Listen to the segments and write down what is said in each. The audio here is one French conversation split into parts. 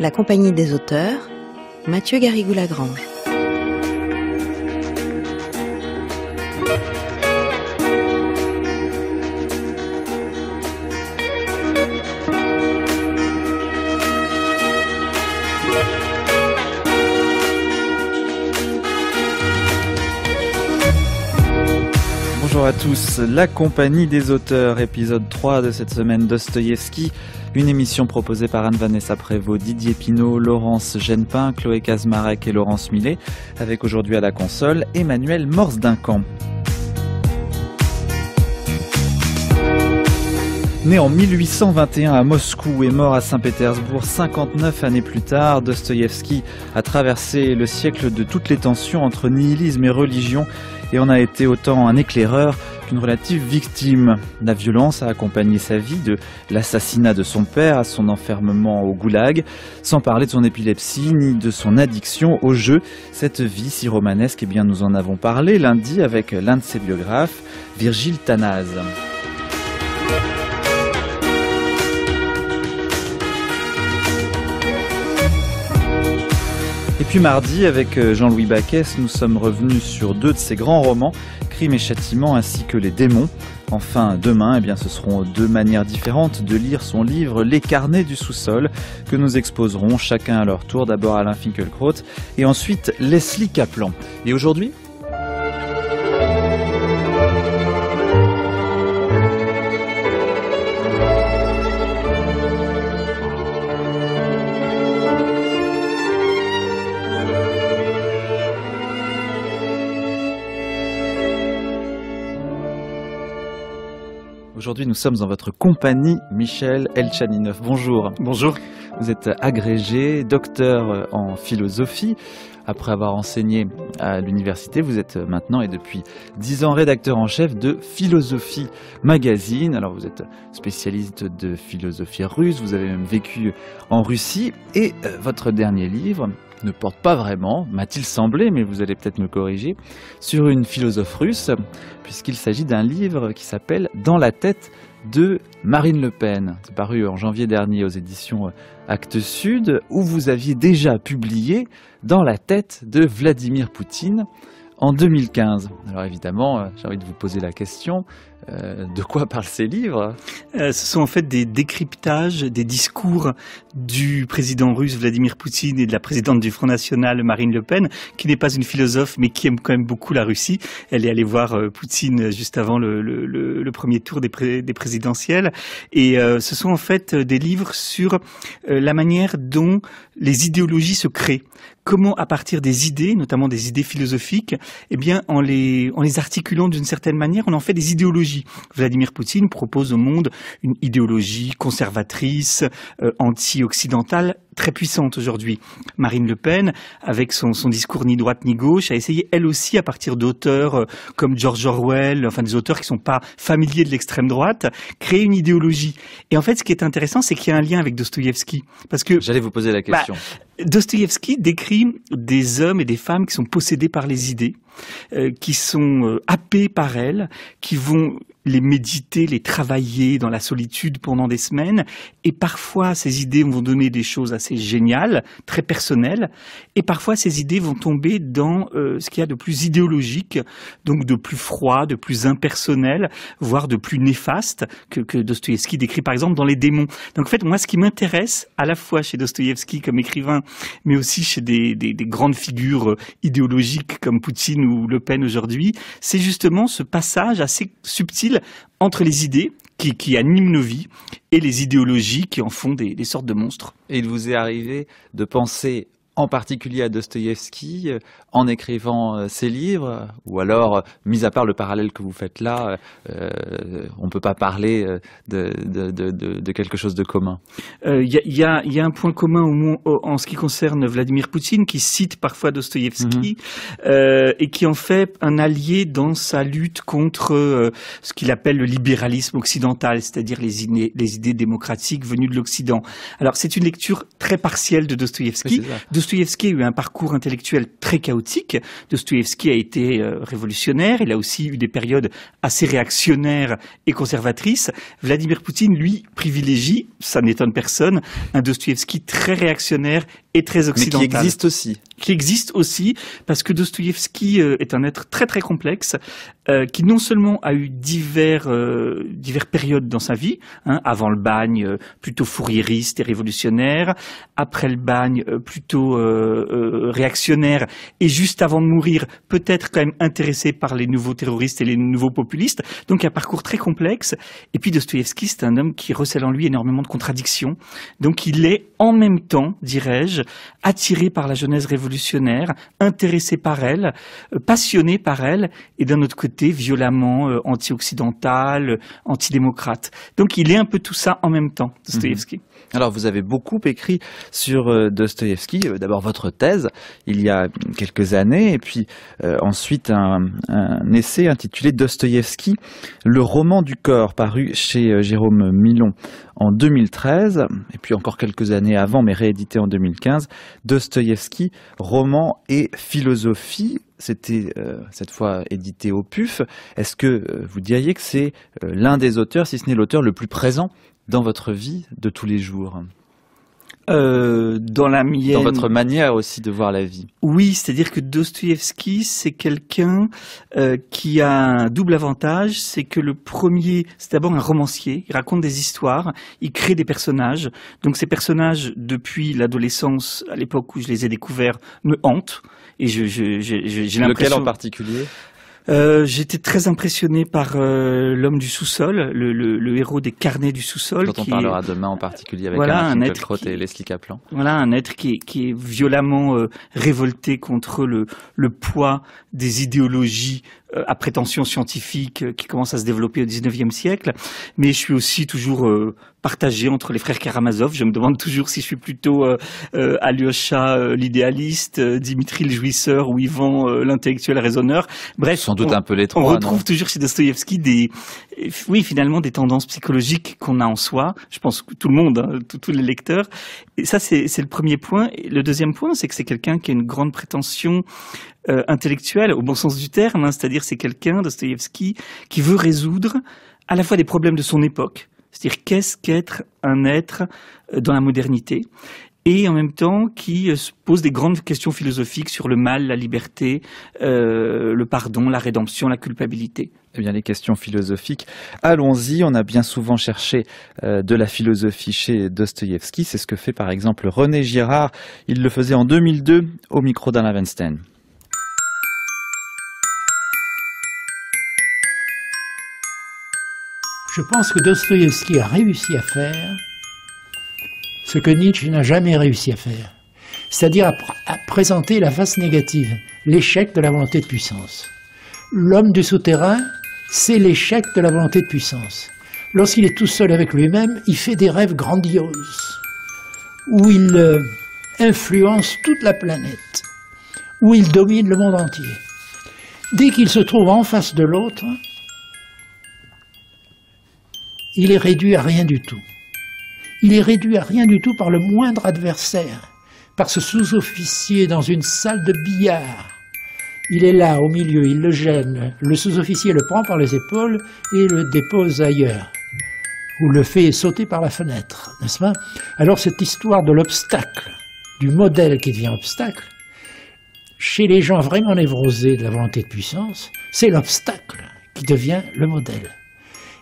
La compagnie des auteurs, Mathieu Garrigou-Lagrange. à tous. La compagnie des auteurs, épisode 3 de cette semaine d'Ostoïevski. Une émission proposée par Anne-Vanessa Prévost, Didier Pinault, Laurence Genepin, Chloé Kazmarek et Laurence Millet. Avec aujourd'hui à la console, Emmanuel morse camp. Né en 1821 à Moscou et mort à Saint-Pétersbourg 59 années plus tard, Dostoïevski a traversé le siècle de toutes les tensions entre nihilisme et religion et on a été autant un éclaireur qu'une relative victime. La violence a accompagné sa vie de l'assassinat de son père à son enfermement au goulag, sans parler de son épilepsie ni de son addiction au jeu. Cette vie si romanesque, et eh bien nous en avons parlé lundi avec l'un de ses biographes, Virgile Tanaz. Depuis mardi, avec euh, Jean-Louis Baquès, nous sommes revenus sur deux de ses grands romans, Crime et Châtiment ainsi que Les démons. Enfin, demain, eh bien, ce seront deux manières différentes de lire son livre Les carnets du sous-sol, que nous exposerons chacun à leur tour, d'abord Alain Finkielkraut et ensuite Leslie Kaplan. Et aujourd'hui, Aujourd'hui, nous sommes dans votre compagnie, Michel Elchaninov. Bonjour. Bonjour. Vous êtes agrégé, docteur en philosophie. Après avoir enseigné à l'université, vous êtes maintenant et depuis dix ans rédacteur en chef de Philosophie Magazine. Alors vous êtes spécialiste de philosophie russe, vous avez même vécu en Russie et euh, votre dernier livre, ne porte pas vraiment, m'a-t-il semblé, mais vous allez peut-être me corriger, sur une philosophe russe, puisqu'il s'agit d'un livre qui s'appelle Dans la tête de Marine Le Pen, C'est paru en janvier dernier aux éditions euh, Actes Sud, où vous aviez déjà publié Dans la tête de Vladimir Poutine en 2015. Alors évidemment, euh, j'ai envie de vous poser la question, euh, de quoi parlent ces livres euh, Ce sont en fait des décryptages des discours du président russe Vladimir Poutine et de la présidente du Front National Marine Le Pen, qui n'est pas une philosophe mais qui aime quand même beaucoup la Russie. Elle est allée voir euh, Poutine juste avant le, premier tour des, présidentielles. Et ce sont en fait des livres sur la manière dont les idéologies se créent. Comment à partir des idées, notamment des idées philosophiques, eh bien en les, en les articulant d'une certaine manière, on en fait des idéologies Vladimir Poutine propose au monde une idéologie conservatrice, euh, anti-occidentale très puissante aujourd'hui. Marine Le Pen, avec son, discours ni droite ni gauche, a essayé elle aussi à partir d'auteurs euh, comme George Orwell, enfin des auteurs qui ne sont pas familiers de l'extrême droite, créer une idéologie. Et en fait, ce qui est intéressant, c'est qu'il y a un lien avec Dostoïevski, parce que j'allais vous poser la bah, question. Bah, Dostoïevski décrit des hommes et des femmes qui sont possédés par les idées, euh, qui sont euh, happés par elles, qui vont les méditer, les travailler dans la solitude pendant des semaines. Et parfois, ces idées vont donner des choses assez c'est génial, très personnel. Et parfois, ces idées vont tomber dans euh, ce qu'il y a de plus idéologique, donc de plus froid, de plus impersonnel, voire de plus néfaste que, que Dostoïevski décrit par exemple dans Les démons. Donc en fait, moi, ce qui m'intéresse à la fois chez Dostoïevski comme écrivain, mais aussi chez des grandes figures euh, idéologiques comme Poutine ou Le Pen aujourd'hui, c'est justement ce passage assez subtil entre les idées qui, qui animent nos vies et les idéologies qui en font des sortes de monstres. Et il vous est arrivé de penser en particulier à Dostoïevski euh, en écrivant euh, ses livres Ou alors, euh, mis à part le parallèle que vous faites là, on ne peut pas parler de, de, de, de, quelque chose de commun Il y, y, a, un point commun au, en ce qui concerne Vladimir Poutine, qui cite parfois Dostoïevski mhm. et qui en fait un allié dans sa lutte contre ce qu'il appelle le libéralisme occidental, c'est-à-dire les idées, les idées démocratiques venues de l'Occident. Alors, c'est une lecture très partielle de Dostoïevski. Dostoevsky a eu un parcours intellectuel très chaotique. Dostoevsky a été euh, révolutionnaire. Il a aussi eu des périodes assez réactionnaires et conservatrices. Vladimir Poutine, lui, privilégie, ça n'étonne personne, un Dostoevsky très réactionnaire et très occidental. existe aussi qui existe aussi, parce que Dostoïevski euh, est un être très très complexe, euh, qui non seulement a eu divers, euh, divers périodes dans sa vie, hein, avant le bagne plutôt fourriériste et révolutionnaire, après le bagne plutôt réactionnaire, et juste avant de mourir, peut-être quand même intéressé par les nouveaux terroristes et les nouveaux populistes, donc un parcours très complexe. Et puis Dostoïevski, c'est un homme qui recèle en lui énormément de contradictions, donc il est en même temps, dirais-je, attiré par la jeunesse révolutionnaire, révolutionnaire, intéressé par elle, euh, passionné par elle, et d'un autre côté violemment euh, anti-occidental, euh, antidémocrate. Donc il est un peu tout ça en même temps, mhm. Dostoevsky. Alors vous avez beaucoup écrit sur euh, euh, d'abord votre thèse il y a quelques années, et puis euh, ensuite un, essai intitulé Dostoïevski, le roman du corps, paru chez Jérôme Milon en 2013, et puis encore quelques années avant, mais réédité en 2015, Dostoïevski, roman et philosophie. C'était cette fois édité au PUF. Est-ce que vous diriez que c'est l'un des auteurs, si ce n'est l'auteur le plus présent dans votre vie de tous les jours euh, dans la Dans votre manière aussi de voir la vie. Oui, c'est-à-dire que Dostoïevski, c'est quelqu'un euh, qui a un double avantage. C'est que le premier, c'est d'abord un romancier. Il raconte des histoires, il crée des personnages. Donc ces personnages, depuis l'adolescence, à l'époque où je les ai découverts, me hantent. Et j'ai l'impression. Lequel en particulier euh, j'étais très impressionné par euh, l'homme du sous-sol, le, le, le, héros des carnets du sous-sol. Dont on parlera demain en particulier avec voilà, un être et Leslie Kaplan. Voilà, un être qui est, qui est violemment euh, révolté contre le, le poids des idéologies euh, à prétention scientifique euh, qui commence à se développer au 19e siècle, mais je suis aussi toujours euh, partagé entre les frères Karamazov. Je me demande toujours si je suis plutôt Alyosha l'idéaliste, Dimitri le jouisseur ou Ivan l'intellectuel raisonneur. Bref, sans doute un peu les trois. On retrouve toujours chez Dostoïevski des, oui, finalement des tendances psychologiques qu'on a en soi. Je pense que tout le monde, hein, tous les lecteurs. Et ça, c'est le premier point. Et le deuxième point, c'est que c'est quelqu'un qui a une grande prétention euh, intellectuel au bon sens du terme, hein, c'est-à-dire c'est quelqu'un, Dostoïevski, qui veut résoudre à la fois des problèmes de son époque, c'est-à-dire qu'est-ce qu'être un être euh, dans la modernité, et en même temps qui euh, se pose des grandes questions philosophiques sur le mal, la liberté, le pardon, la rédemption, la culpabilité. Eh bien, les questions philosophiques, allons-y. On a bien souvent cherché de la philosophie chez Dostoïevski. C'est ce que fait par exemple René Girard. Il le faisait en 2002 au micro d'Alain Weinstein. Je pense que Dostoïevski a réussi à faire ce que Nietzsche n'a jamais réussi à faire, c'est-à-dire à, présenter la face négative, l'échec de la volonté de puissance. L'homme du souterrain, c'est l'échec de la volonté de puissance. Lorsqu'il est tout seul avec lui-même, il fait des rêves grandioses, où il euh, influence toute la planète, où il domine le monde entier. Dès qu'il se trouve en face de l'autre, il est réduit à rien du tout. Il est réduit à rien du tout par le moindre adversaire, par ce sous-officier dans une salle de billard. Il est là, au milieu, il le gêne. Le sous-officier le prend par les épaules et le dépose ailleurs, ou le fait sauter par la fenêtre, n'est-ce pas Alors cette histoire de l'obstacle, du modèle qui devient obstacle, chez les gens vraiment névrosés de la volonté de puissance, c'est l'obstacle qui devient le modèle.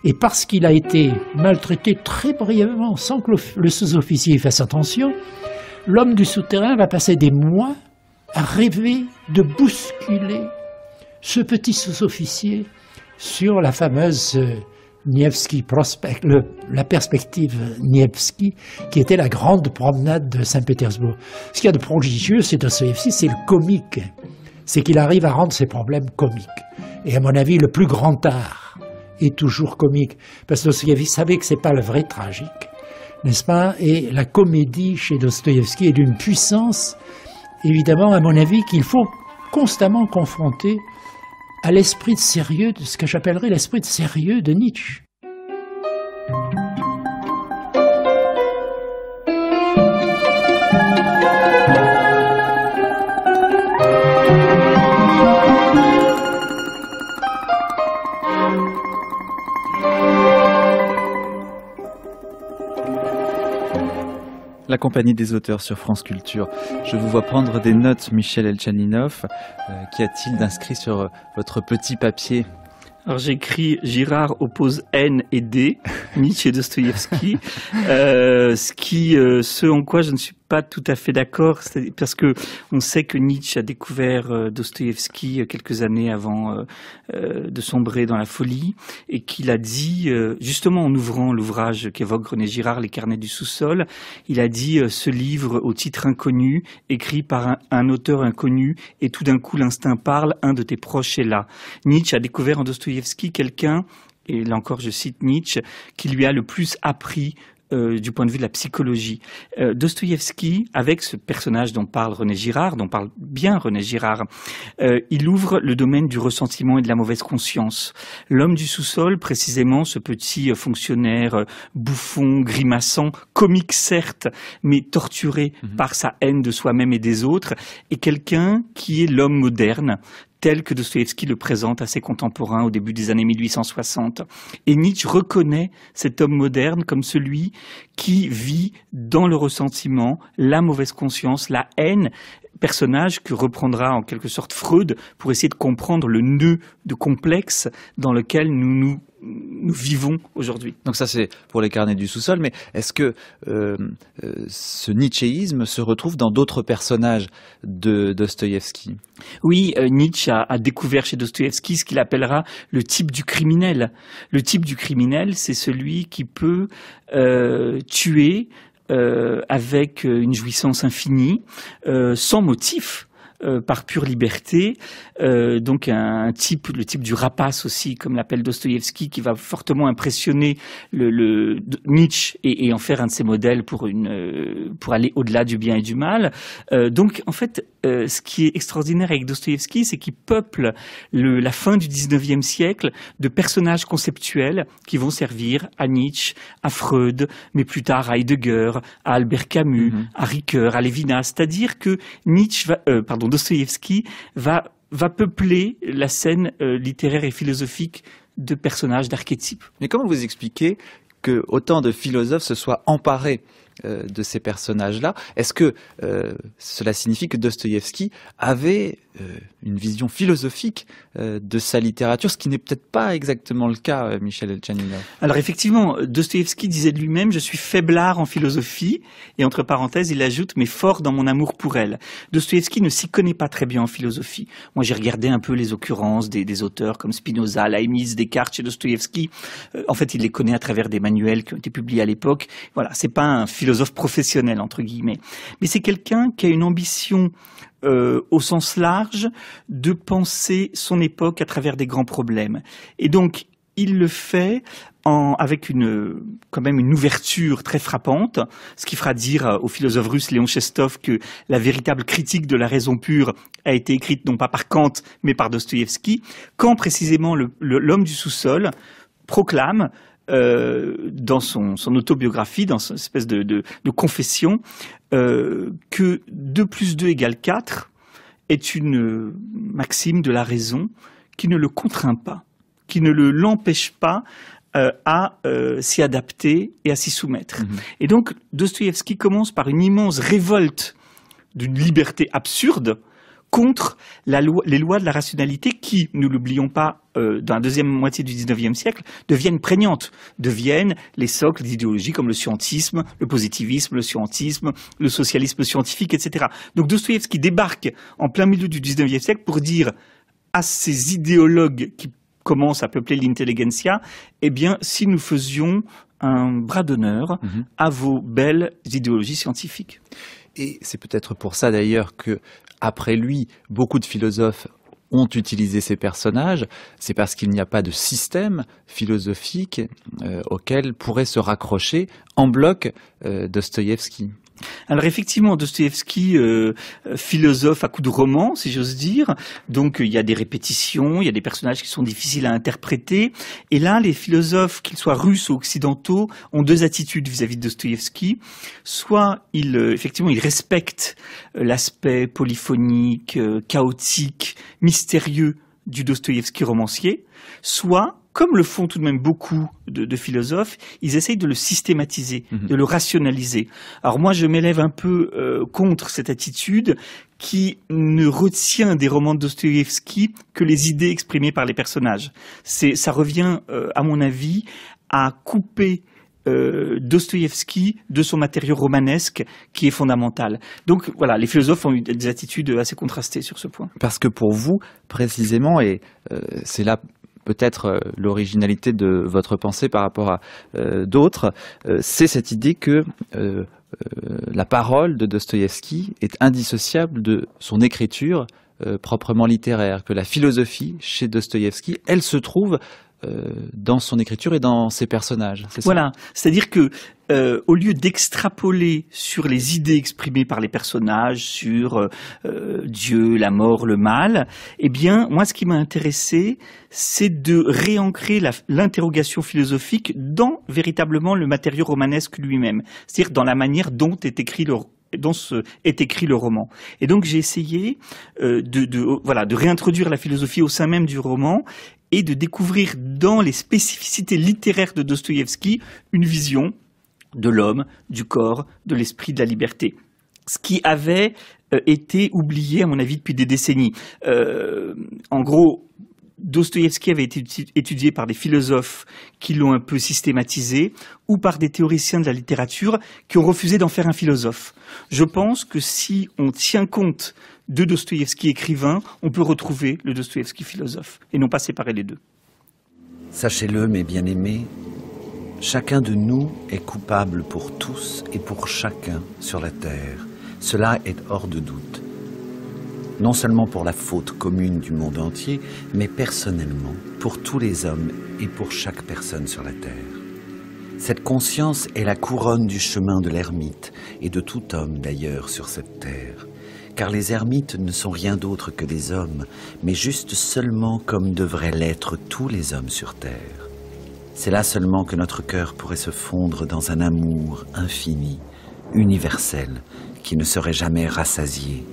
Et parce qu'il a été maltraité très brièvement, sans que le sous-officier fasse attention, l'homme du souterrain va passer des mois à rêver de bousculer ce petit sous-officier sur la fameuse euh, Nievski Prospect, la perspective Nievski, qui était la grande promenade de Saint-Pétersbourg. Ce qu'il y a de prodigieux, c'est c'est le comique. C'est qu'il arrive à rendre ses problèmes comiques. Et à mon avis, le plus grand art est toujours comique. Parce que Dostoïevski savait que c'est pas le vrai tragique, n'est-ce pas Et la comédie chez Dostoïevski est d'une puissance, évidemment, à mon avis, qu'il faut constamment confronter à l'esprit de sérieux, de ce que j'appellerais l'esprit de sérieux de Nietzsche. La compagnie des auteurs sur France Culture. Je vous vois prendre des notes, Michel Elchaninoff. Euh, qu'y a-t-il d'inscrit sur euh, votre petit papier alors j'écris Girard oppose N et D, Nietzsche et ce euh, ce en quoi je ne suis pas tout à fait d'accord, parce que on sait que Nietzsche a découvert euh, Dostoïevski euh, quelques années avant euh, de sombrer dans la folie, et qu'il a dit, justement en ouvrant l'ouvrage qu'évoque René Girard, Les carnets du sous-sol, il a dit ce livre au titre inconnu, écrit par un, auteur inconnu, et tout d'un coup l'instinct parle, un de tes proches est là. Nietzsche a découvert en Dostoïevski quelqu'un et là encore je cite Nietzsche, qui lui a le plus appris euh, du point de vue de la psychologie. Euh, Dostoïevski, avec ce personnage dont parle René Girard, dont parle bien René Girard, euh, il ouvre le domaine du ressentiment et de la mauvaise conscience. L'homme du sous-sol, précisément ce petit fonctionnaire bouffon, grimaçant, comique certes, mais torturé mhm. par sa haine de soi-même et des autres, est quelqu'un qui est l'homme moderne, tel que Dostoevsky le présente à ses contemporains au début des années 1860. Et Nietzsche reconnaît cet homme moderne comme celui qui vit dans le ressentiment, la mauvaise conscience, la haine, personnage que reprendra en quelque sorte Freud pour essayer de comprendre le nœud de complexe dans lequel nous nous nous vivons aujourd'hui. Donc ça c'est pour les carnets du sous-sol, mais est-ce que euh, euh, ce nietzschéisme se retrouve dans d'autres personnages de Dostoïevski Oui, euh, Nietzsche a, découvert chez Dostoïevski ce qu'il appellera le type du criminel. Le type du criminel, c'est celui qui peut tuer avec une jouissance infinie, sans motif euh, par pure liberté. Euh, donc un, type, le type du rapace aussi, comme l'appelle Dostoïevski, qui va fortement impressionner le, Nietzsche et, en faire un de ses modèles pour, une, euh, pour aller au-delà du bien et du mal. donc en fait, ce qui est extraordinaire avec Dostoïevski, c'est qu'il peuple le, la fin du 19e siècle de personnages conceptuels qui vont servir à Nietzsche, à Freud, mais plus tard à Heidegger, à Albert Camus, mm-hmm. à Ricoeur, à Levinas. C'est-à-dire que Nietzsche va, pardon, Dostoïevski va, peupler la scène euh, littéraire et philosophique de personnages, d'archétypes. Mais comment vous expliquez que autant de philosophes se soient emparés euh, de ces personnages-là Est-ce que euh, cela signifie que Dostoïevski avait euh, une vision philosophique euh, de sa littérature, ce qui n'est peut-être pas exactement le cas, euh, Michel Elchaninov. Alors effectivement, Dostoïevski disait de lui-même, je suis faiblard en philosophie, et entre parenthèses, il ajoute, mais fort dans mon amour pour elle. Dostoïevski ne s'y connaît pas très bien en philosophie. Moi, j'ai regardé un peu les occurrences des, auteurs comme Spinoza, Leibniz, Descartes, chez Dostoïevski. en fait, il les connaît à travers des manuels qui ont été publiés à l'époque. Voilà, c'est pas un philosophe professionnel, entre guillemets. Mais c'est quelqu'un qui a une ambition euh, au sens large, de penser son époque à travers des grands problèmes. Et donc, il le fait en, avec une, quand même une ouverture très frappante, ce qui fera dire au philosophe russe Léon Chestov que la véritable critique de la raison pure a été écrite non pas par Kant, mais par Dostoïevski, quand précisément l'homme du sous-sol proclame euh, dans son, autobiographie, dans son espèce de, confession, euh, que 2 plus 2 égale 4 est une euh, maxime de la raison qui ne le contraint pas, qui ne le l'empêche pas à s'y adapter et à s'y soumettre. Mm-hmm. Et donc, Dostoïevski commence par une immense révolte d'une liberté absurde contre les lois de la rationalité qui, nous l'oublions pas, euh, dans la deuxième moitié du XIXe siècle, deviennent prégnantes, deviennent les socles d'idéologies comme le scientisme, le positivisme, le scientisme, le socialisme scientifique, etc. Donc Dostoïevski débarque en plein milieu du XIXe siècle pour dire à ces idéologues qui commencent à peupler l'intelligentsia, eh bien, si nous faisions un bras d'honneur mhm. à vos belles idéologies scientifiques. Et c'est peut-être pour ça d'ailleurs que après lui, beaucoup de philosophes ont utilisé ces personnages, c'est parce qu'il n'y a pas de système philosophique euh, auquel pourrait se raccrocher en bloc euh, Dostoevsky. Alors effectivement, Dostoevsky, euh, philosophe à coup de roman, si j'ose dire, donc il y a des répétitions, il y a des personnages qui sont difficiles à interpréter, et là, les philosophes, qu'ils soient russes ou occidentaux, ont deux attitudes vis-à-vis de Dostoevsky. Soit, ils, euh, effectivement, ils respectent euh, l'aspect polyphonique, chaotique, mystérieux du Dostoevsky romancier, soit comme le font tout de même beaucoup de, philosophes, ils essayent de le systématiser, mhm. de le rationaliser. Alors moi, je m'élève un peu euh, contre cette attitude qui ne retient des romans de que les idées exprimées par les personnages. C'est, ça revient, euh, à mon avis, à couper euh, Dostoïevski de son matériau romanesque qui est fondamental. Donc voilà, les philosophes ont eu des attitudes assez contrastées sur ce point. Parce que pour vous, précisément, et euh, c'est là peut-être euh, l'originalité de votre pensée par rapport à euh, d'autres, euh, c'est cette idée que la parole de Dostoïevski est indissociable de son écriture proprement littéraire, que la philosophie chez Dostoïevski, elle se trouve euh, dans son écriture et dans ses personnages. Voilà, c'est-à-dire que euh, au lieu d'extrapoler sur les idées exprimées par les personnages, sur euh, Dieu, la mort, le mal, eh bien, moi, ce qui m'a intéressé, c'est de réancrer l'interrogation philosophique dans véritablement le matériau romanesque lui-même, c'est-à-dire dans la manière dont est écrit le est écrit le roman. Et donc j'ai essayé de, voilà de réintroduire la philosophie au sein même du roman et de découvrir dans les spécificités littéraires de Dostoïevski une vision de l'homme, du corps, de l'esprit, de la liberté. Ce qui avait euh, été oublié, à mon avis, depuis des décennies. Euh, en gros, Dostoïevski avait été étudié par des philosophes qui l'ont un peu systématisé ou par des théoriciens de la littérature qui ont refusé d'en faire un philosophe. Je pense que si on tient compte de Dostoïevski écrivain, on peut retrouver le Dostoïevski philosophe, et non pas séparer les deux. Sachez-le, mes bien-aimés, chacun de nous est coupable pour tous et pour chacun sur la terre. Cela est hors de doute. Non seulement pour la faute commune du monde entier, mais personnellement, pour tous les hommes et pour chaque personne sur la terre. Cette conscience est la couronne du chemin de l'ermite et de tout homme d'ailleurs sur cette terre car les ermites ne sont rien d'autre que des hommes, mais juste seulement comme devraient l'être tous les hommes sur terre. C'est là seulement que notre cœur pourrait se fondre dans un amour infini, universel, qui ne serait jamais rassasié.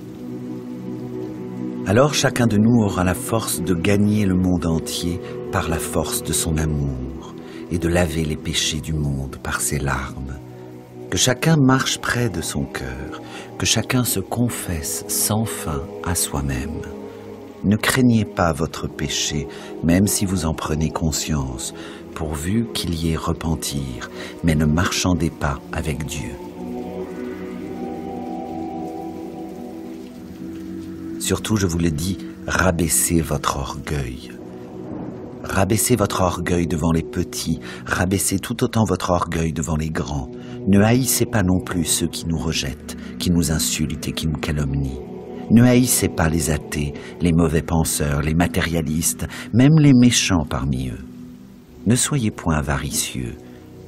Alors chacun de nous aura la force de gagner le monde entier par la force de son amour et de laver les péchés du monde par ses larmes. Que chacun marche près de son cœur que chacun se confesse sans fin à soi-même. Ne craignez pas votre péché, même si vous en prenez conscience, pourvu qu'il y ait repentir, mais ne marchandez pas avec Dieu. Surtout, je vous le dis, rabaissez votre orgueil. Rabaissez votre orgueil devant les petits, rabaissez tout autant votre orgueil devant les grands. Ne haïssez pas non plus ceux qui nous rejettent, qui nous insultent et qui nous calomnient. Ne haïssez pas les athées, les mauvais penseurs, les matérialistes, même les méchants parmi eux. Ne soyez point avaricieux,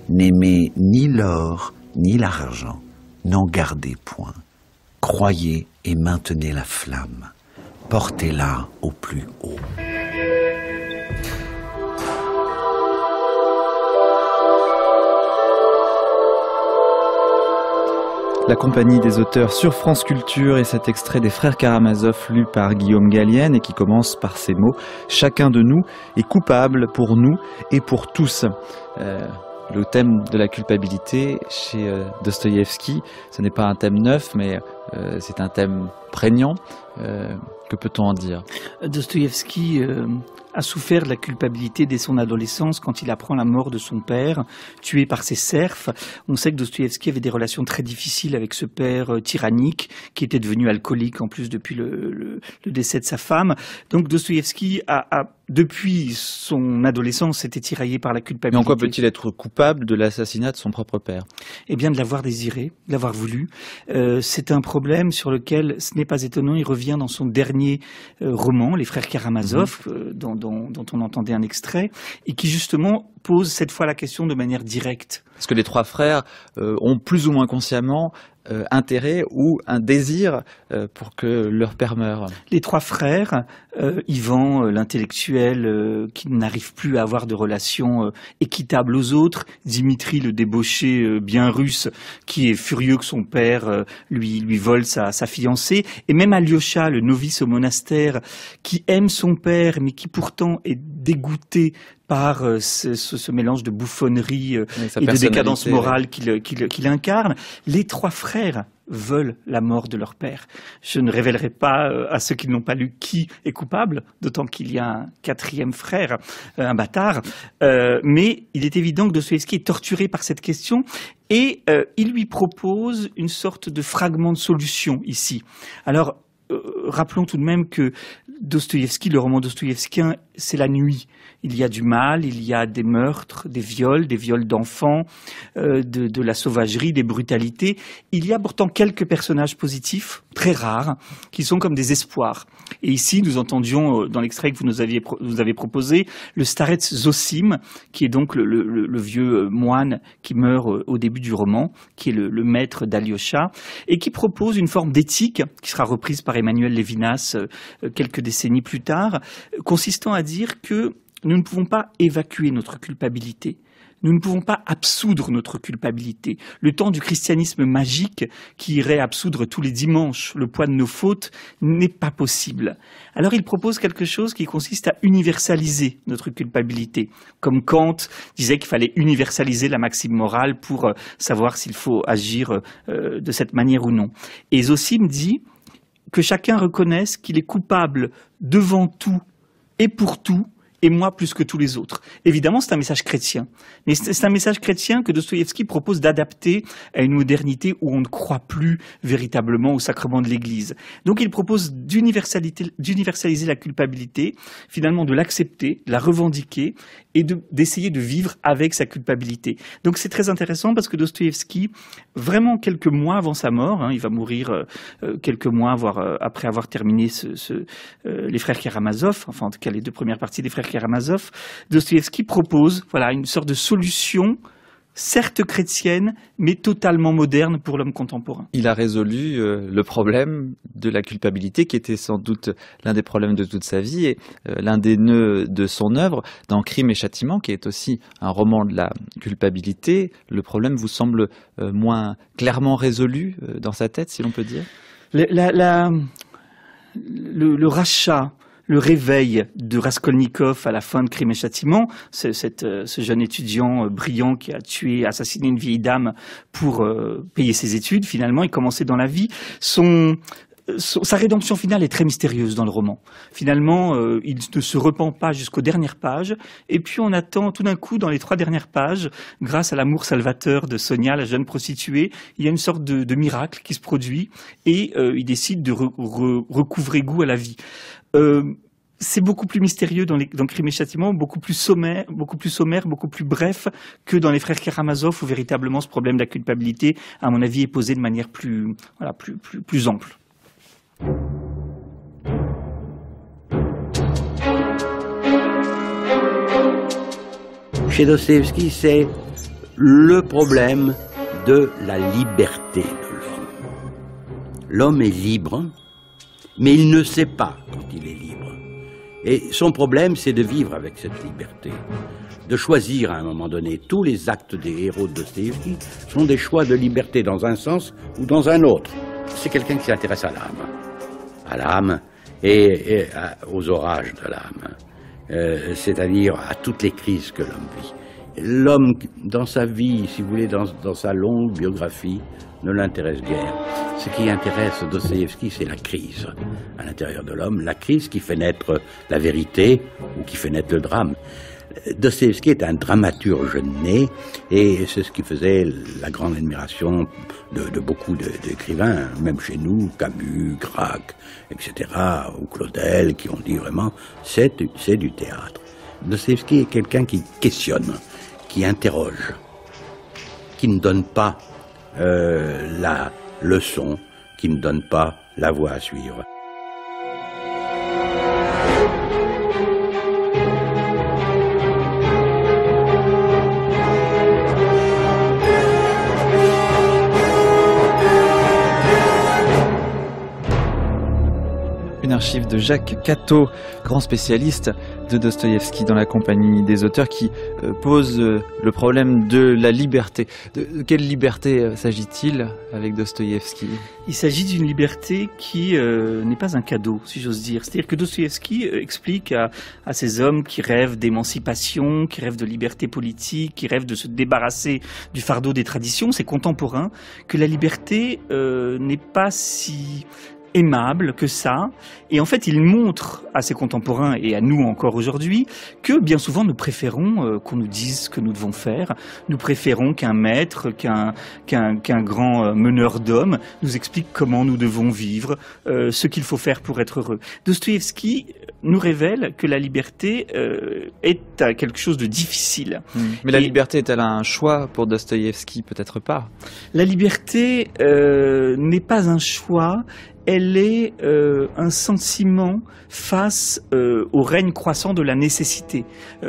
n'aimez ni l'or ni l'argent, n'en gardez point. Croyez et maintenez la flamme, portez-la au plus haut. La compagnie des auteurs sur France Culture et cet extrait des Frères Karamazov lu par Guillaume Gallienne et qui commence par ces mots Chacun de nous est coupable pour nous et pour tous. Euh, le thème de la culpabilité chez euh, ce n'est pas un thème neuf, mais euh, c'est un thème prégnant. Euh, que peut-on en dire Dostoïevski a souffert de la culpabilité dès son adolescence quand il apprend la mort de son père, tué par ses serfs. On sait que Dostoïevski avait des relations très difficiles avec ce père euh, tyrannique, qui était devenu alcoolique en plus depuis le, décès de sa femme. Donc Dostoïevski a, depuis son adolescence, s'était tiraillé par la culpabilité. Mais en quoi peut-il être coupable de l'assassinat de son propre père Eh bien, de l'avoir désiré, de l'avoir voulu. Euh, c'est un problème sur lequel, ce n'est pas étonnant, il revient dans son dernier euh, roman, Les Frères Karamazov, mhm dont, on entendait un extrait, et qui justement pose cette fois la question de manière directe. Parce que les trois frères euh, ont plus ou moins consciemment euh, intérêt ou un désir euh, pour que leur père meure. Les trois frères, euh, Yvan, l'intellectuel qui n'arrive plus à avoir de relations équitables aux autres, Dimitri, le débauché bien russe, qui est furieux que son père lui, lui vole sa, sa fiancée, et même Alyosha, le novice au monastère, qui aime son père, mais qui pourtant est dégoûté par euh, ce, mélange de bouffonnerie euh, et de décadence morale qu'il incarne. Les trois frères veulent la mort de leur père. Je ne révélerai pas euh, à ceux qui n'ont pas lu qui est coupable, d'autant qu'il y a un quatrième frère, un bâtard. mais il est évident que Dostoevsky est torturé par cette question et il lui propose une sorte de fragment de solution ici. Alors, rappelons tout de même que Dostoïevski, le roman dostoïevskien, c'est la nuit. Il y a du mal, il y a des meurtres, des viols, des viols d'enfants, euh, de, la sauvagerie, des brutalités. Il y a pourtant quelques personnages positifs, très rares, qui sont comme des espoirs. Et ici, nous entendions euh, dans l'extrait que vous nous vous avez proposé le Starets Zosim, qui est donc le, vieux euh, moine qui meurt au début du roman, qui est le, maître d'Alyosha, et qui propose une forme d'éthique qui sera reprise par Emmanuel Levinas quelques décennies plus tard, consistant à dire que nous ne pouvons pas évacuer notre culpabilité. Nous ne pouvons pas absoudre notre culpabilité. Le temps du christianisme magique qui irait absoudre tous les dimanches le poids de nos fautes n'est pas possible. Alors il propose quelque chose qui consiste à universaliser notre culpabilité, comme Kant disait qu'il fallait universaliser la maxime morale pour euh, savoir s'il faut agir euh, euh, de cette manière ou non. Et Zosim dit que chacun reconnaisse qu'il est coupable devant tout et pour tout et moi plus que tous les autres. Évidemment, c'est un message chrétien. Mais c'est un message chrétien que Dostoïevski propose d'adapter à une modernité où on ne croit plus véritablement au sacrement de l'Église. Donc il propose d'universaliser la culpabilité, finalement de l'accepter, de la revendiquer et d'essayer de, vivre avec sa culpabilité. Donc c'est très intéressant parce que Dostoïevski, vraiment quelques mois avant sa mort, hein, il va mourir euh, euh, quelques mois voire, euh, après avoir terminé ce, les frères Karamazov, enfin en tout les deux premières parties des frères Karamazov, Dostoevsky propose voilà, une sorte de solution certes chrétienne, mais totalement moderne pour l'homme contemporain. Il a résolu euh, le problème de la culpabilité, qui était sans doute l'un des problèmes de toute sa vie et euh, l'un des nœuds de son œuvre, dans Crime et Châtiment, qui est aussi un roman de la culpabilité. Le problème vous semble euh, moins clairement résolu dans sa tête, si l'on peut dire le, rachat le réveil de Raskolnikov à la fin de Crime et Châtiment, ce, euh, ce jeune étudiant euh, brillant qui a tué, assassiné une vieille dame pour euh, payer ses études, finalement, et commencer dans la vie, son, sa rédemption finale est très mystérieuse dans le roman. Finalement, euh, il ne se repent pas jusqu'aux dernières pages, et puis on attend tout d'un coup, dans les trois dernières pages, grâce à l'amour salvateur de Sonia, la jeune prostituée, il y a une sorte de, miracle qui se produit, et euh, il décide de recouvrer goût à la vie. Euh, c'est beaucoup plus mystérieux dans, les, Crime et Châtiment, beaucoup plus sommaire, beaucoup plus sommaire, beaucoup plus bref que dans les frères Karamazov, où véritablement ce problème de la culpabilité, à mon avis, est posé de manière plus ample. Chez Dostoevsky, c'est le problème de la liberté de l'homme. L'homme est libre, mais il ne sait pas quand il est libre. Et son problème, c'est de vivre avec cette liberté, de choisir à un moment donné. Tous les actes des héros de Dostoevsky sont des choix de liberté dans un sens ou dans un autre. C'est quelqu'un qui s'intéresse à l'âme à l'âme et, aux orages de l'âme, euh, c'est-à-dire à toutes les crises que l'homme vit. L'homme, dans sa vie, si vous voulez, dans, sa longue biographie, ne l'intéresse guère. Ce qui intéresse Dostoevsky, c'est la crise à l'intérieur de l'homme, la crise qui fait naître la vérité ou qui fait naître le drame. Dostoevsky est un dramaturge né, et c'est ce qui faisait la grande admiration de, beaucoup d'écrivains, même chez nous, Camus, Grac, etc., ou Claudel, qui ont dit vraiment, c'est du théâtre. Dostoevsky est quelqu'un qui questionne, qui interroge, qui ne donne pas euh, la leçon, qui ne donne pas la voie à suivre. archive de Jacques Cato, grand spécialiste de Dostoïevski dans la compagnie des auteurs qui euh, pose euh, le problème de la liberté. De, quelle liberté euh, s'agit-il avec Dostoïevski Il s'agit d'une liberté qui n'est pas un cadeau, si j'ose dire. C'est-à-dire que Dostoïevski explique à, à, ces hommes qui rêvent d'émancipation, qui rêvent de liberté politique, qui rêvent de se débarrasser du fardeau des traditions, ses contemporains, que la liberté n'est pas si aimable que ça. Et en fait, il montre à ses contemporains et à nous encore aujourd'hui que bien souvent nous préférons euh, qu'on nous dise ce que nous devons faire. Nous préférons qu'un maître, qu'un qu'un grand euh, meneur d'hommes nous explique comment nous devons vivre, euh, ce qu'il faut faire pour être heureux. Dostoevsky nous révèle que la liberté euh, est quelque chose de difficile. Mm. Mais la liberté est-elle un choix pour Dostoïevski Peut-être pas. La liberté euh, n'est pas un choix, elle est euh, un sentiment face au règne croissant de la nécessité.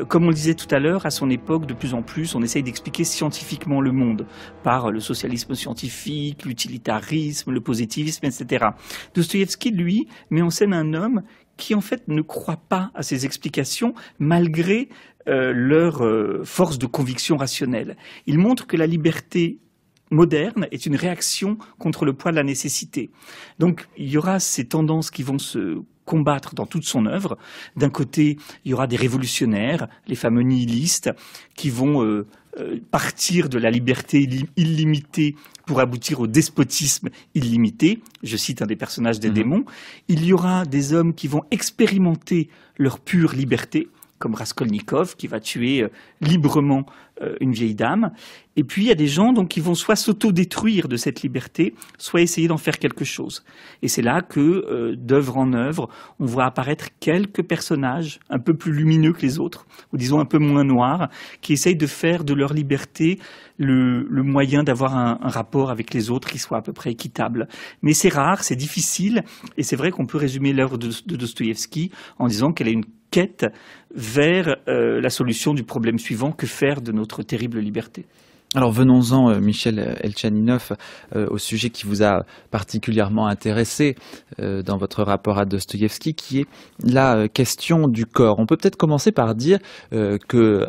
comme on le disait tout à l'heure, à son époque, de plus en plus, on essaye d'expliquer scientifiquement le monde par le socialisme scientifique, l'utilitarisme, le positivisme, etc. Dostoïevski, lui, met en scène un homme qui en fait ne croient pas à ces explications malgré euh, leur euh, force de conviction rationnelle. Il montre que la liberté moderne est une réaction contre le poids de la nécessité. Donc il y aura ces tendances qui vont se combattre dans toute son œuvre. D'un côté, il y aura des révolutionnaires, les fameux nihilistes, qui vont euh, euh, partir de la liberté illimitée pour aboutir au despotisme illimité. Je cite un des personnages des mhm. démons. Il y aura des hommes qui vont expérimenter leur pure liberté, comme Raskolnikov qui va tuer euh, librement euh, une vieille dame. Et puis, il y a des gens qui vont soit s'autodétruire de cette liberté, soit essayer d'en faire quelque chose. Et c'est là que, euh, d'œuvre en œuvre, on voit apparaître quelques personnages un peu plus lumineux que les autres, ou disons un peu moins noirs, qui essayent de faire de leur liberté le, moyen d'avoir un, rapport avec les autres qui soit à peu près équitable. Mais c'est rare, c'est difficile, et c'est vrai qu'on peut résumer l'œuvre de, Dostoïevski en disant qu'elle est une quête vers euh, la solution du problème suivant, que faire de notre terrible liberté alors venons-en, euh, Michel Elchaninoff, euh, au sujet qui vous a particulièrement intéressé euh, dans votre rapport à Dostoïevski, qui est la question du corps. On peut peut-être commencer par dire que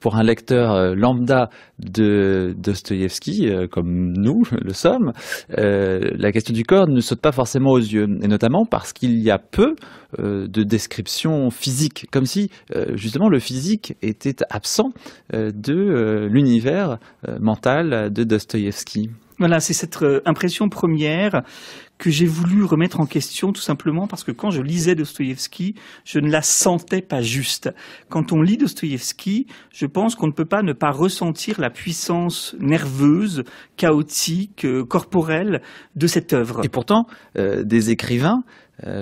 pour un lecteur lambda de Dostoïevski, comme nous le sommes, la question du corps ne saute pas forcément aux yeux, et notamment parce qu'il y a peu de descriptions physiques, comme si justement le physique était absent de l'univers euh, mentale de Dostoïevski. Voilà, c'est cette euh, impression première que j'ai voulu remettre en question tout simplement parce que quand je lisais Dostoïevski, je ne la sentais pas juste. Quand on lit Dostoïevski, je pense qu'on ne peut pas ne pas ressentir la puissance nerveuse, chaotique, euh, corporelle de cette œuvre. Et pourtant, des écrivains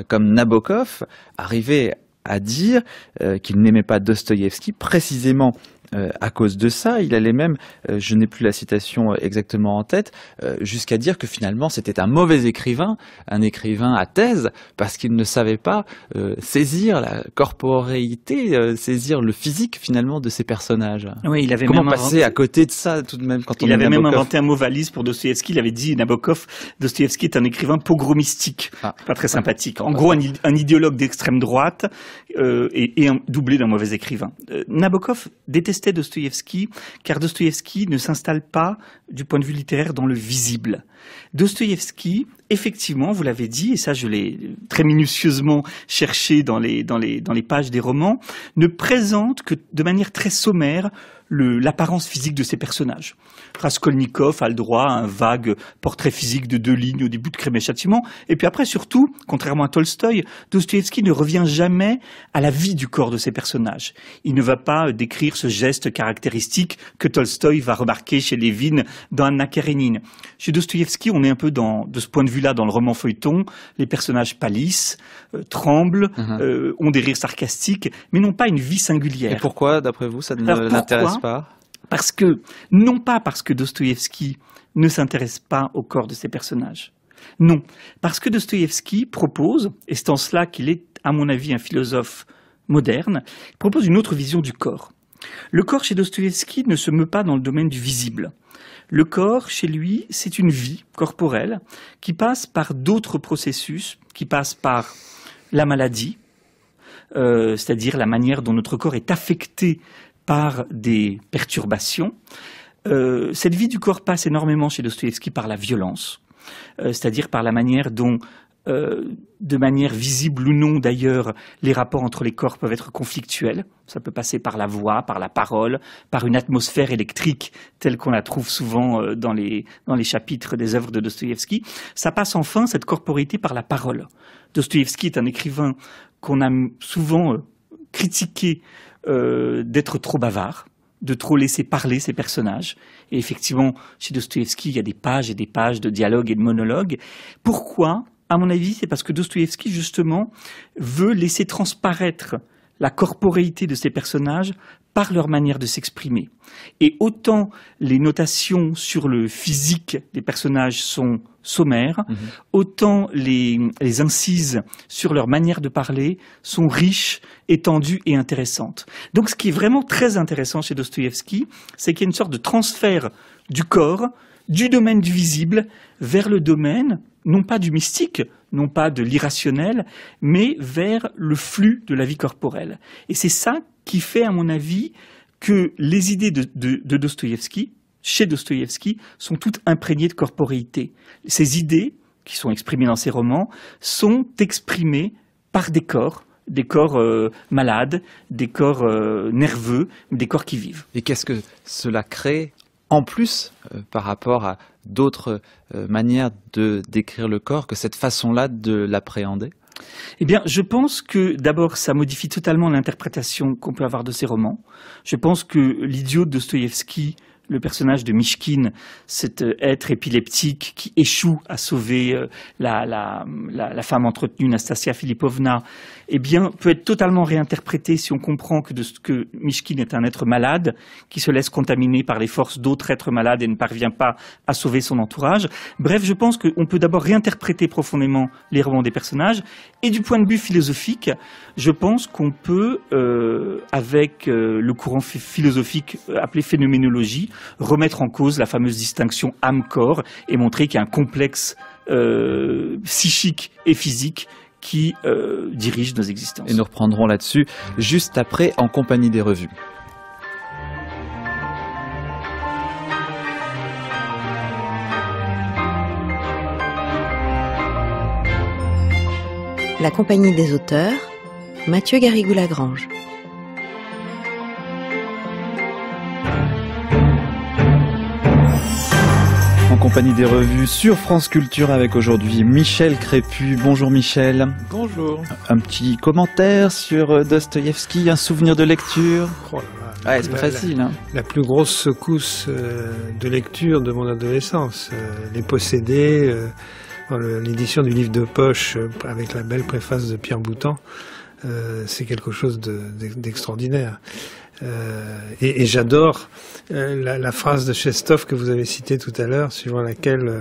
comme Nabokov arrivaient à dire qu'ils n'aimaient pas Dostoïevski précisément euh, à cause de ça. Il allait même, euh, je n'ai plus la citation euh, exactement en tête, jusqu'à dire que finalement c'était un mauvais écrivain, un écrivain à thèse, parce qu'il ne savait pas saisir la corporéité, saisir le physique finalement de ses personnages. Oui, il avait Comment même passer à côté de ça tout de même quand on Il avait même inventé un mot valise pour Dostoevsky. Il avait dit Nabokov, Dostoevsky est un écrivain pogromistique, ah. pas très sympathique. En gros, un, idéologue d'extrême droite et, un, doublé d'un mauvais écrivain. Nabokov déteste détestait Dostoïevski, car Dostoïevski ne s'installe pas du point de vue littéraire dans le visible. Dostoïevski, effectivement, vous l'avez dit, et ça je l'ai très minutieusement cherché dans les pages des romans, ne présente que de manière très sommaire l'apparence physique de ces personnages. Raskolnikov a le droit à un vague portrait physique de deux lignes au début de Crime et Châtiment. Et puis après, surtout, contrairement à Tolstoï, Dostoevsky ne revient jamais à la vie du corps de ces personnages. Il ne va pas décrire ce geste caractéristique que Tolstoï va remarquer chez Lévin dans Anna Karenine. Chez Dostoevsky, on est un peu dans, de ce point de vue-là dans le roman feuilleton. Les personnages pâlissent, euh, tremblent, mhm. euh, ont des rires sarcastiques, mais n'ont pas une vie singulière. Et pourquoi, d'après vous, ça ne l'intéresse parce que, non pas parce que Dostoïevski ne s'intéresse pas au corps de ses personnages. Non, parce que Dostoïevski propose, et c'est en cela qu'il est, à mon avis, un philosophe moderne, propose une autre vision du corps. Le corps chez Dostoïevski ne se meut pas dans le domaine du visible. Le corps, chez lui, c'est une vie corporelle qui passe par d'autres processus, qui passe par la maladie, euh, c'est-à-dire la manière dont notre corps est affecté par des perturbations. Euh, cette vie du corps passe énormément chez Dostoïevski par la violence, euh, c'est-à-dire par la manière dont, euh, de manière visible ou non d'ailleurs, les rapports entre les corps peuvent être conflictuels. Ça peut passer par la voix, par la parole, par une atmosphère électrique telle qu'on la trouve souvent dans les, chapitres des œuvres de Dostoïevski. Ça passe enfin, cette corporité, par la parole. Dostoïevski est un écrivain qu'on a souvent critiqué euh, d'être trop bavard, de trop laisser parler ces personnages. Et effectivement, chez Dostoïevski, il y a des pages et des pages de dialogues et de monologues. Pourquoi À mon avis, c'est parce que Dostoïevski, justement, veut laisser transparaître la corporéité de ces personnages par leur manière de s'exprimer. Et autant les notations sur le physique des personnages sont sommaires, mhm. autant les, incises sur leur manière de parler sont riches, étendues et intéressantes. Donc ce qui est vraiment très intéressant chez Dostoïevski, c'est qu'il y a une sorte de transfert du corps, du domaine du visible, vers le domaine, non pas du mystique, non pas de l'irrationnel, mais vers le flux de la vie corporelle. Et c'est ça qui fait, à mon avis, que les idées de, de, chez Dostoïevski, sont toutes imprégnées de corporéité. Ces idées, qui sont exprimées dans ses romans, sont exprimées par des corps, des corps euh, malades, des corps euh, nerveux, des corps qui vivent. Et qu'est-ce que cela crée en plus euh, par rapport à, d'autres euh, manières de décrire le corps que cette façon-là de l'appréhender eh bien, je pense que d'abord, ça modifie totalement l'interprétation qu'on peut avoir de ces romans. Je pense que l'idiot de Dostoïevski le personnage de Mishkin, cet euh, être épileptique qui échoue à sauver euh, la, femme entretenue, Nastassia Filipovna, eh bien, peut être totalement réinterprété si on comprend que, de, que Mishkin est un être malade, qui se laisse contaminer par les forces d'autres êtres malades et ne parvient pas à sauver son entourage. Bref, je pense qu'on peut d'abord réinterpréter profondément les romans des personnages, et du point de vue philosophique, je pense qu'on peut, euh, avec euh, le courant philosophique euh, appelé phénoménologie, remettre en cause la fameuse distinction âme-corps et montrer qu'il y a un complexe psychique et physique qui dirige nos existences. Et nous reprendrons là-dessus juste après en compagnie des revues. La compagnie des auteurs Mathieu Garrigou-Lagrange. En compagnie des revues sur France Culture avec aujourd'hui Michel Crépu. Bonjour Michel. Bonjour. Un petit commentaire sur euh, Dostoïevski, un souvenir de lecture. Oh c'est facile. La, hein. la, plus grosse secousse euh, de lecture de mon adolescence. Euh, Les possédés, l'édition du livre de poche avec la belle préface de Pierre Boutan. Euh, c'est quelque chose d'extraordinaire. euh, et, j'adore euh, la, phrase de Chestov que vous avez citée tout à l'heure, suivant laquelle euh,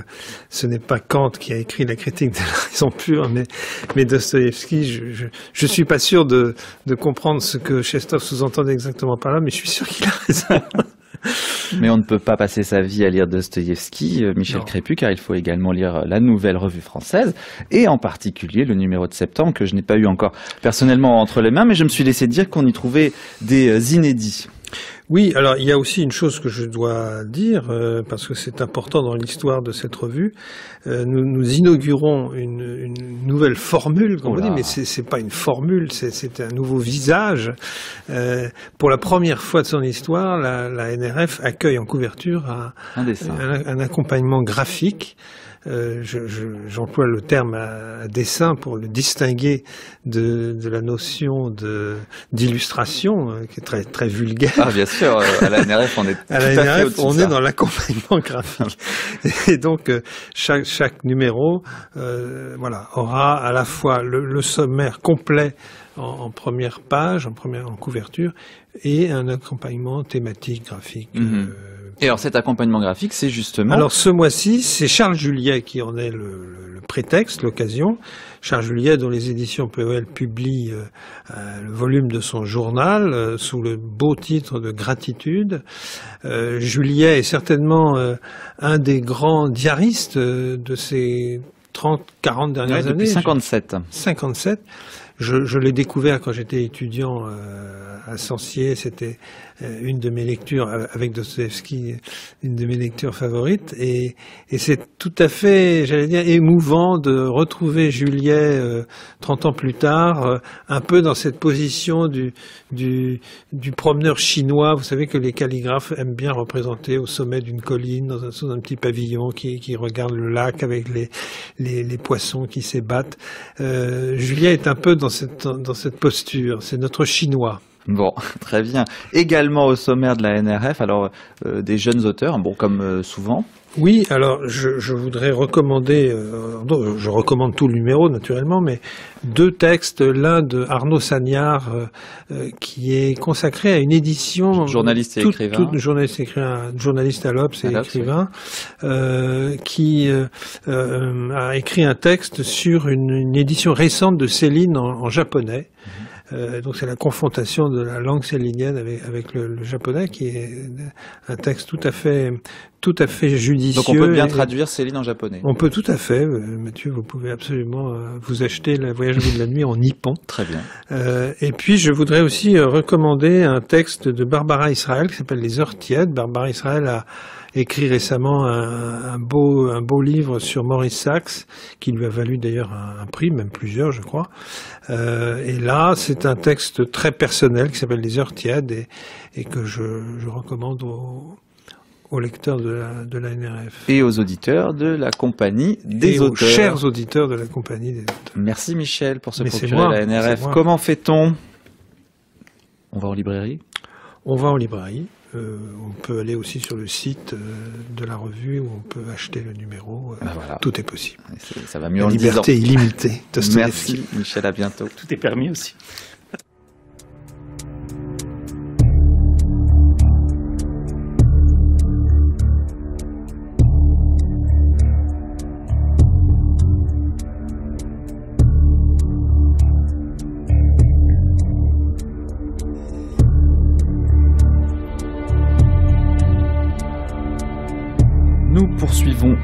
ce n'est pas Kant qui a écrit la critique de la raison pure, mais, mais Dostoïevski. Je, je, suis pas sûr de, de comprendre ce que Chestov sous-entendait exactement par là, mais je suis sûr qu'il a raison. Mais on ne peut pas passer sa vie à lire Dostoïevski, euh, Michel Crépu, car il faut également lire euh, la nouvelle revue française, et en particulier le numéro de septembre que je n'ai pas eu encore personnellement entre les mains, mais je me suis laissé dire qu'on y trouvait des euh, inédits. Oui, alors il y a aussi une chose que je dois dire, euh, parce que c'est important dans l'histoire de cette revue. Euh, nous, inaugurons une, nouvelle formule, comme on dit, mais c'est pas une formule, c'est un nouveau visage. Euh, pour la première fois de son histoire, la, NRF accueille en couverture un accompagnement graphique euh, j'emploie je, le terme à, à, pour le distinguer de, de la notion d'illustration, euh, qui est très, très vulgaire. Ah, bien sûr, à la NRF, on est, on est dans l'accompagnement graphique. Et donc, euh, chaque, chaque numéro voilà, aura à la fois le, le sommaire complet en, première page, en, première, en couverture, et un accompagnement thématique, graphique. Mm-hmm. Et alors cet accompagnement graphique, c'est justement... Alors ce mois-ci, c'est Charles Juliet qui en est le, prétexte, l'occasion. Charles Juliet, dont les éditions PEL publient euh, euh, le volume de son journal euh, sous le beau titre de Gratitude. Juliet est certainement un des grands diaristes de ces 30, 40 dernières années. depuis années. 57. 57. Je, je l'ai découvert quand j'étais étudiant à Sancier. C'était euh, une de mes lectures euh, avec Dostoevsky, une de mes lectures favorites. Et, et c'est tout à fait, j'allais dire, émouvant de retrouver Juliet euh, 30 ans plus tard, euh, un peu dans cette position du, du, du, promeneur chinois. Vous savez que les calligraphes aiment bien représenter au sommet d'une colline, dans un, sous un petit pavillon qui, qui, regarde le lac avec les, les, les poissons qui s'ébattent. Euh, Juliet est un peu dans cette, dans cette posture. C'est notre chinois. Bon, très bien. Également au sommaire de la NRF, alors euh, des jeunes auteurs, bon comme euh, souvent. Oui, alors je, voudrais recommander, euh, je recommande tout le numéro naturellement, mais deux textes, l'un de Arnaud Sagnard qui est consacré à une édition journaliste et écrivain, tout, journaliste écrivain, journaliste à l'Obs et écrivain, qui a écrit un texte sur une, édition récente de Céline en, japonais. Mmh. Euh, donc c'est la confrontation de la langue célinienne avec, le, japonais, qui est un texte tout à fait, tout à fait judicieux. Donc on peut bien traduire Céline en japonais. On peut tout à fait, euh, Mathieu, vous pouvez absolument euh, vous acheter la Voyage de la nuit en nippon. Très bien. et puis je voudrais aussi recommander un texte de Barbara Israel, qui s'appelle Les Heures tièdes. Barbara Israël a écrit récemment un, beau, un beau livre sur Maurice Sachs, qui lui a valu d'ailleurs un, prix, même plusieurs, je crois. Euh, et là, c'est un texte très personnel qui s'appelle Les heures tièdes et, que je, recommande aux, lecteurs de la, NRF. Et aux auditeurs de la compagnie des et auteurs. Aux chers auditeurs de la compagnie des auteurs. Merci Michel pour ce procurer de la NRF. Comment fait-on On va en librairie On va en librairie. Euh, on peut aller aussi sur le site euh, de la revue où on peut acheter le numéro. Euh, ah, tout est possible. va la en liberté illimitée. Merci Michel, à bientôt. Tout est permis aussi.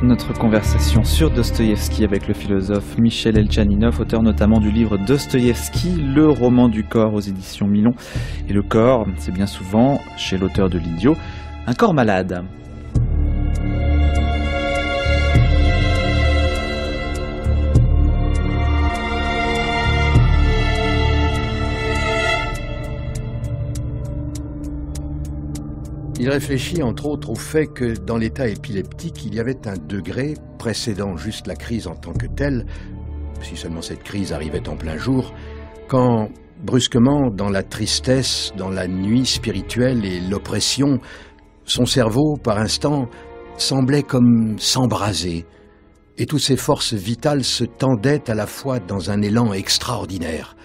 notre conversation sur Dostoïevski avec le philosophe Michel Elchaninov, auteur notamment du livre Dostoïevski, le roman du corps aux éditions Milon. Et le corps, c'est bien souvent, chez l'auteur de L'Idiot, un corps malade. Il réfléchit entre autres au fait que dans l'état épileptique, il y avait un degré précédant juste la crise en tant que telle, si seulement cette crise arrivait en plein jour, quand brusquement, dans la tristesse, dans la nuit spirituelle et l'oppression, son cerveau, par instant, semblait comme s'embraser, et toutes ses forces vitales se tendaient à la fois dans un élan extraordinaire.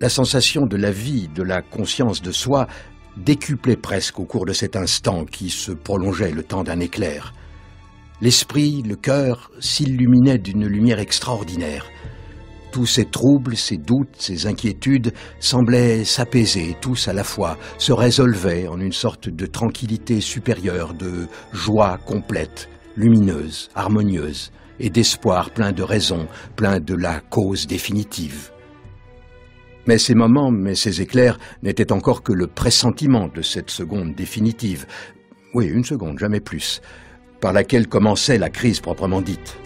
La sensation de la vie, de la conscience de soi, décuplé presque au cours de cet instant qui se prolongeait le temps d'un éclair. L'esprit, le cœur s'illuminaient d'une lumière extraordinaire. Tous ces troubles, ces doutes, ces inquiétudes semblaient s'apaiser tous à la fois, se résolvaient en une sorte de tranquillité supérieure, de joie complète, lumineuse, harmonieuse, et d'espoir plein de raison, plein de la cause définitive. Mais ces moments, mais ces éclairs n'étaient encore que le pressentiment de cette seconde définitive. Oui, une seconde, jamais plus. Par laquelle commençait la crise proprement dite.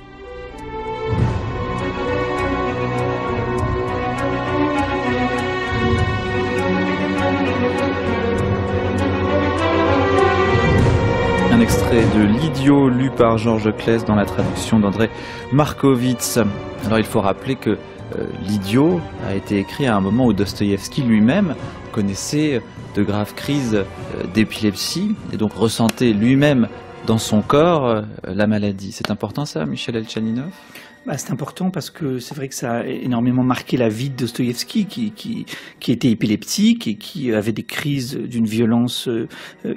Un extrait de L'idiot lu par Georges Claes dans la traduction d'André Markovitz. Alors il faut rappeler que euh, L'idiot a été écrit à un moment où Dostoïevski lui-même connaissait de graves crises euh, d'épilepsie et donc ressentait lui-même dans son corps euh, la maladie. C'est important ça, Michel Elchaninov bah, C'est important parce que c'est vrai que ça a énormément marqué la vie de Dostoïevski, qui, qui, qui était épileptique et qui avait des crises d'une violence euh,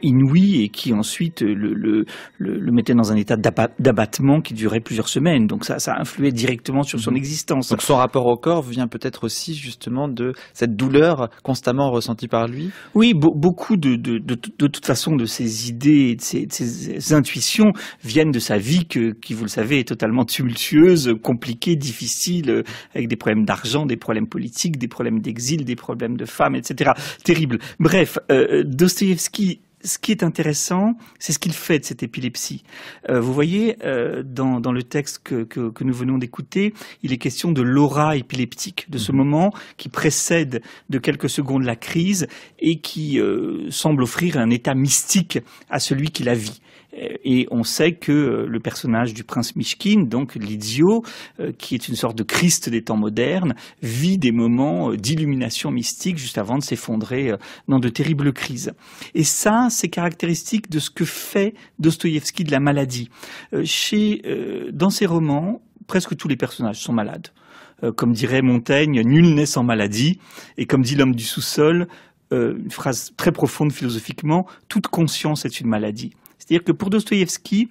inouïe et qui ensuite euh, le, le, le, mettait dans un état d'abattement qui durait plusieurs semaines. Donc ça, ça influait directement sur son mm-hmm. existence. Donc son rapport au corps vient peut-être aussi justement de cette douleur constamment ressentie par lui Oui, beaucoup de, de, de, de, toute façon de ses idées, de ses, de ses intuitions viennent de sa vie que, qui, vous le savez, est totalement tumultueuse compliqué, difficile, euh, avec des problèmes d'argent, des problèmes politiques, des problèmes d'exil, des problèmes de femmes, etc. Terrible. Bref, euh, ce qui est intéressant, c'est ce qu'il fait de cette épilepsie. Euh, vous voyez, euh, dans, le texte que, nous venons d'écouter, il est question de l'aura épileptique, de ce mhm. moment qui précède de quelques secondes la crise et qui semble offrir un état mystique à celui qui la vit. Et on sait que euh, le personnage du prince Mishkin, donc Lidio, euh, qui est une sorte de Christ des temps modernes, vit des moments euh, d'illumination mystique juste avant de s'effondrer dans de terribles crises. Et ça, c'est caractéristique de ce que fait Dostoïevski de la maladie. Chez, dans ses romans, presque tous les personnages sont malades. Comme dirait Montaigne, nul n'est sans maladie. Et comme dit l'homme du sous-sol, une phrase très profonde philosophiquement, toute conscience est une maladie. C'est-à-dire que pour Dostoïevski,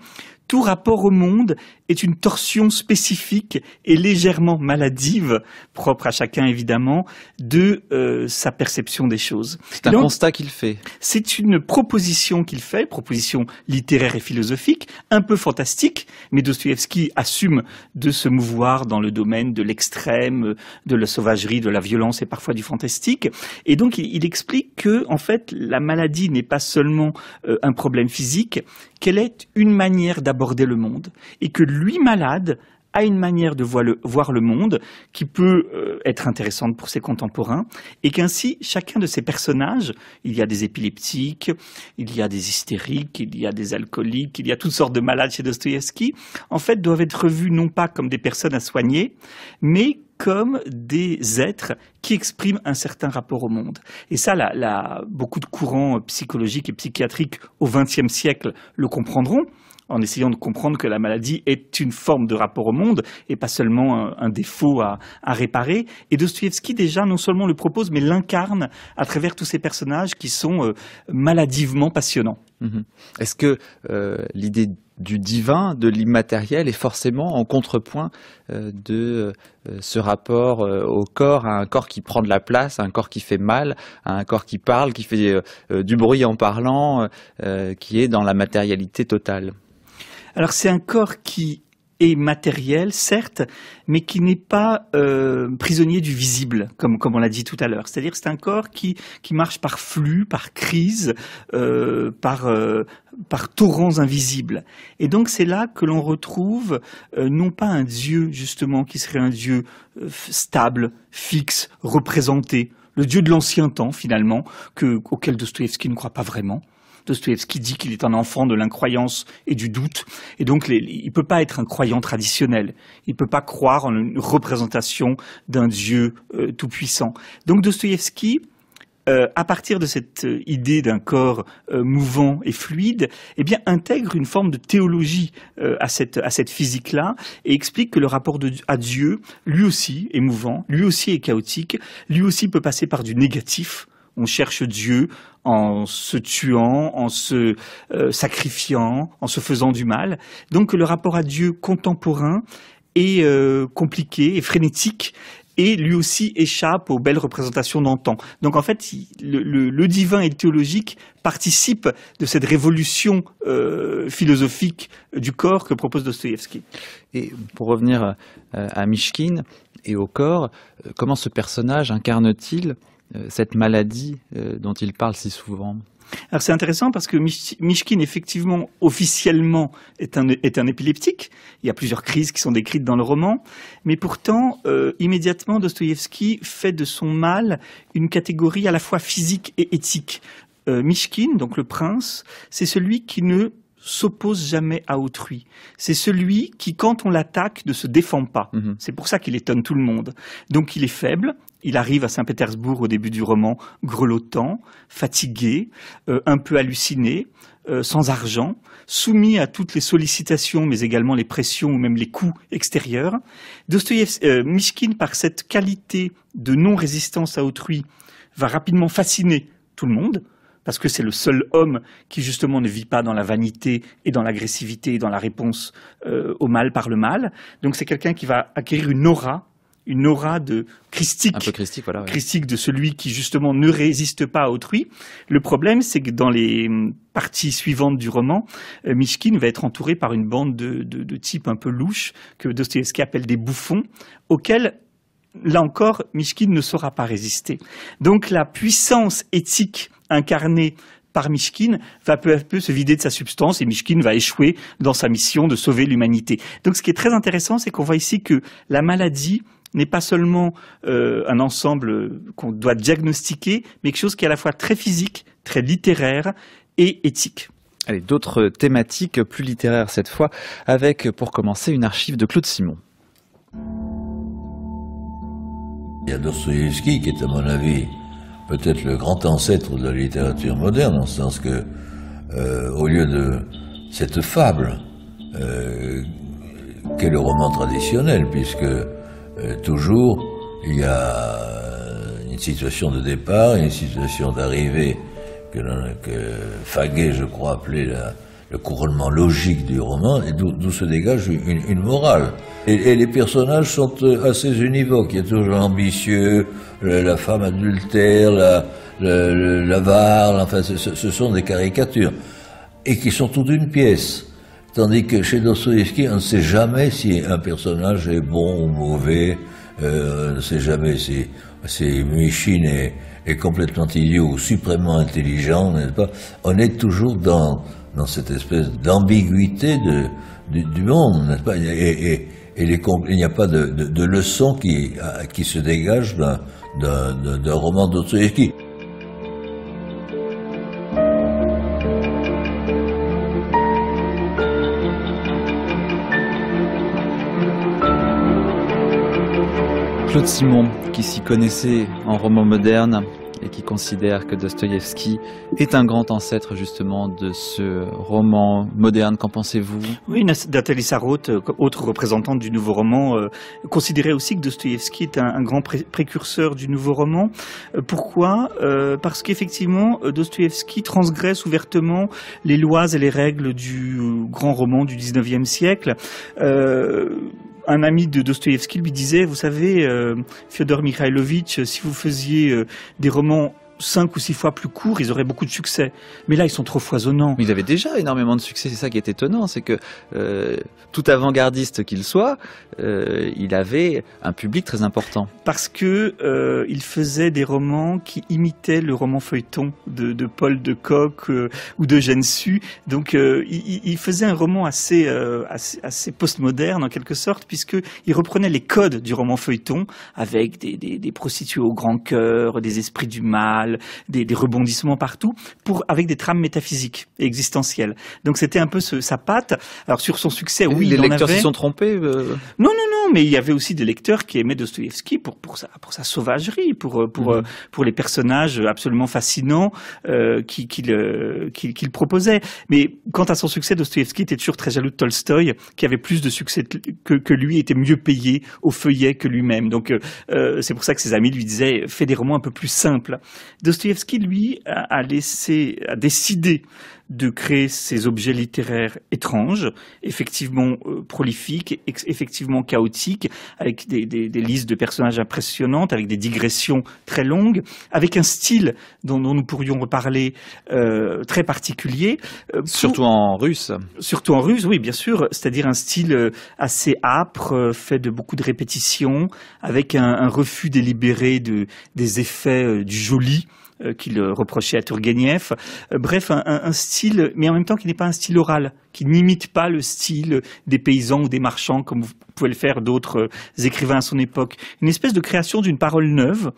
tout rapport au monde est une torsion spécifique et légèrement maladive, propre à chacun évidemment, de euh, sa perception des choses. C'est un constat qu'il fait. C'est une proposition qu'il fait, proposition littéraire et philosophique, un peu fantastique, mais Dostoevsky assume de se mouvoir dans le domaine de l'extrême, de la sauvagerie, de la violence et parfois du fantastique. Et donc, il explique que, en fait, la maladie n'est pas seulement euh, un problème physique, qu'elle est une manière d'avoir aborder le monde et que lui, malade, a une manière de voir le, monde qui peut euh, être intéressante pour ses contemporains, et qu'ainsi chacun de ces personnages, il y a des épileptiques, il y a des hystériques, il y a des alcooliques, il y a toutes sortes de malades chez Dostoïevski, en fait doivent être vus non pas comme des personnes à soigner, mais comme des êtres qui expriment un certain rapport au monde. Et ça, beaucoup de courants psychologiques et psychiatriques au XXe siècle le comprendront en essayant de comprendre que la maladie est une forme de rapport au monde et pas seulement un, défaut à, réparer. Et Dostoevsky déjà non seulement le propose, mais l'incarne à travers tous ces personnages qui sont euh, maladivement passionnants. Mhm. Est-ce que euh, l'idée du divin, de l'immatériel est forcément en contrepoint euh, de ce rapport au corps, à un corps qui prend de la place, à un corps qui fait mal, à un corps qui parle, qui fait du bruit en parlant, qui est dans la matérialité totale. Alors c'est un corps qui est matériel, certes, mais qui n'est pas euh, prisonnier du visible, comme, comme on l'a dit tout à l'heure. C'est-à-dire c'est un corps qui, qui marche par flux, par crise, euh, par, euh, par torrents invisibles. Et donc c'est là que l'on retrouve non pas un Dieu, justement, qui serait un Dieu stable, fixe, représenté, le Dieu de l'ancien temps, finalement, que, auquel Dostoïevski ne croit pas vraiment, Dostoevsky dit qu'il est un enfant de l'incroyance et du doute, et donc il ne peut pas être un croyant traditionnel, il ne peut pas croire en une représentation d'un Dieu euh, tout-puissant. Donc Dostoevsky, euh, à partir de cette euh, idée d'un corps mouvant et fluide, eh bien, intègre une forme de théologie à cette, à cette physique-là et explique que le rapport à Dieu, lui aussi, est mouvant, lui aussi est chaotique, lui aussi peut passer par du négatif on cherche Dieu en se tuant, en se euh, sacrifiant, en se faisant du mal. Donc le rapport à Dieu contemporain est euh, compliqué et frénétique et lui aussi échappe aux belles représentations d'antan. Donc en fait, le, divin et le théologique participent de cette révolution euh, philosophique du corps que propose Dostoïevski. Et pour revenir à, à Mishkin et au corps, comment ce personnage incarne-t-il euh, cette maladie euh, dont il parle si souvent alors c'est intéressant parce que Mishkin, effectivement, officiellement, est un, épileptique. Il y a plusieurs crises qui sont décrites dans le roman. Mais pourtant, euh, immédiatement, Dostoïevski fait de son mal une catégorie à la fois physique et éthique. Mishkin, donc le prince, c'est celui qui ne s'oppose jamais à autrui. C'est celui qui, quand on l'attaque, ne se défend pas. Mhm. C'est pour ça qu'il étonne tout le monde. Donc il est faible, il arrive à Saint-Pétersbourg au début du roman, grelottant, fatigué, euh, un peu halluciné, euh, sans argent, soumis à toutes les sollicitations, mais également les pressions ou même les coups extérieurs. Dostoïevski, euh, par cette qualité de non-résistance à autrui, va rapidement fasciner tout le monde, parce que c'est le seul homme qui justement ne vit pas dans la vanité et dans l'agressivité et dans la réponse euh, au mal par le mal. Donc c'est quelqu'un qui va acquérir une aura une aura de christique, Un peu christique, voilà, de celui qui justement ne résiste pas à autrui. Le problème, c'est que dans les hum, parties suivantes du roman, euh, Mishkin va être entouré par une bande de, de, de types un peu louches que Dostoevsky appelle des bouffons, auxquels là encore, Mishkin ne saura pas résister. Donc la puissance éthique incarnée par Mishkin va peu à peu se vider de sa substance et Mishkin va échouer dans sa mission de sauver l'humanité. Donc ce qui est très intéressant, c'est qu'on voit ici que la maladie n'est pas seulement euh, un ensemble euh, qu'on doit diagnostiquer, mais quelque chose qui est à la fois très physique, très littéraire et éthique. Allez, d'autres thématiques plus littéraires cette fois, avec pour commencer une archive de Claude Simon. Il y a Dostoïevski qui est à mon avis peut-être le grand ancêtre de la littérature moderne, en ce sens que euh, au lieu de cette fable, qu'est le roman traditionnel, puisque euh, toujours, il y a une situation de départ, une situation d'arrivée que, que, Faguet, je crois, appelait le couronnement logique du roman, et d'où se dégage une, morale. Et, les personnages sont euh, assez univoques. Il y a toujours l'ambitieux, la femme adultère, l'avare, enfin, ce, sont des caricatures, et qui sont toutes d'une pièce. Tandis que chez Dostoevsky, on ne sait jamais si un personnage est bon ou mauvais, euh, on ne sait jamais si, si Michine est, complètement idiot ou suprêmement intelligent, n'est-ce pas On est toujours dans, dans cette espèce d'ambiguïté de, du, monde, n'est-ce pas Et, il n'y a pas de, de, leçon qui, qui se dégage d'un roman Dostoevsky. Claude Simon, qui s'y connaissait en roman moderne et qui considère que Dostoïevski est un grand ancêtre justement de ce roman moderne. Qu'en pensez-vous Oui, Nathalie Sarraute, euh, autre représentante du nouveau roman, euh, considérait aussi que Dostoïevski est un, grand précurseur du nouveau roman. Euh, pourquoi Parce qu'effectivement, Dostoïevski transgresse ouvertement les lois et les règles du grand roman du 19e siècle un ami de Dostoïevski lui disait, vous savez, euh, Fyodor Mikhailovitch, si vous faisiez euh, des romans cinq ou six fois plus courts, ils auraient beaucoup de succès. Mais là, ils sont trop foisonnants. Mais ils avaient déjà énormément de succès, c'est ça qui est étonnant, c'est que euh, tout avant-gardiste qu'il soit, euh, il avait un public très important. Parce que euh, il faisait des romans qui imitaient le roman feuilleton de, Paul de Kock ou de sue. Donc, il, faisait un roman assez, assez, postmoderne en quelque sorte, puisque il reprenait les codes du roman feuilleton avec des, des prostituées au grand cœur, des esprits du mal des, rebondissements partout, pour, avec des trames métaphysiques et existentielles. Donc c'était un peu sa patte. Alors sur son succès, oui, les il lecteurs en se sont trompés. Euh non, non, non mais il y avait aussi des lecteurs qui aimaient Dostoïevski pour, pour, sa, pour sa sauvagerie, pour, pour, mhm. euh, pour les personnages absolument fascinants euh, qu'il proposait. Mais quant à son succès, Dostoïevski était toujours très jaloux de Tolstoï, qui avait plus de succès que, que lui, était mieux payé au feuillet que lui-même. Donc euh, c'est pour ça que ses amis lui disaient « fais des romans un peu plus simples ». Dostoïevski, lui, a, laissé, a décidé de créer ces objets littéraires étranges, effectivement euh, prolifiques, effectivement chaotiques, avec des, listes de personnages impressionnantes, avec des digressions très longues, avec un style dont, nous pourrions reparler euh, très particulier. Euh, surtout en russe. Surtout en russe, oui, bien sûr. C'est-à-dire un style assez âpre, fait de beaucoup de répétitions, avec un, un refus délibéré de, des effets du joli. Euh, qu'il reprochait à Turgenev. Euh, bref, un, style, mais en même temps qui n'est pas un style oral, qui n'imite pas le style des paysans ou des marchands comme vous pouvez le faire d'autres euh, écrivains à son époque. Une espèce de création d'une parole neuve,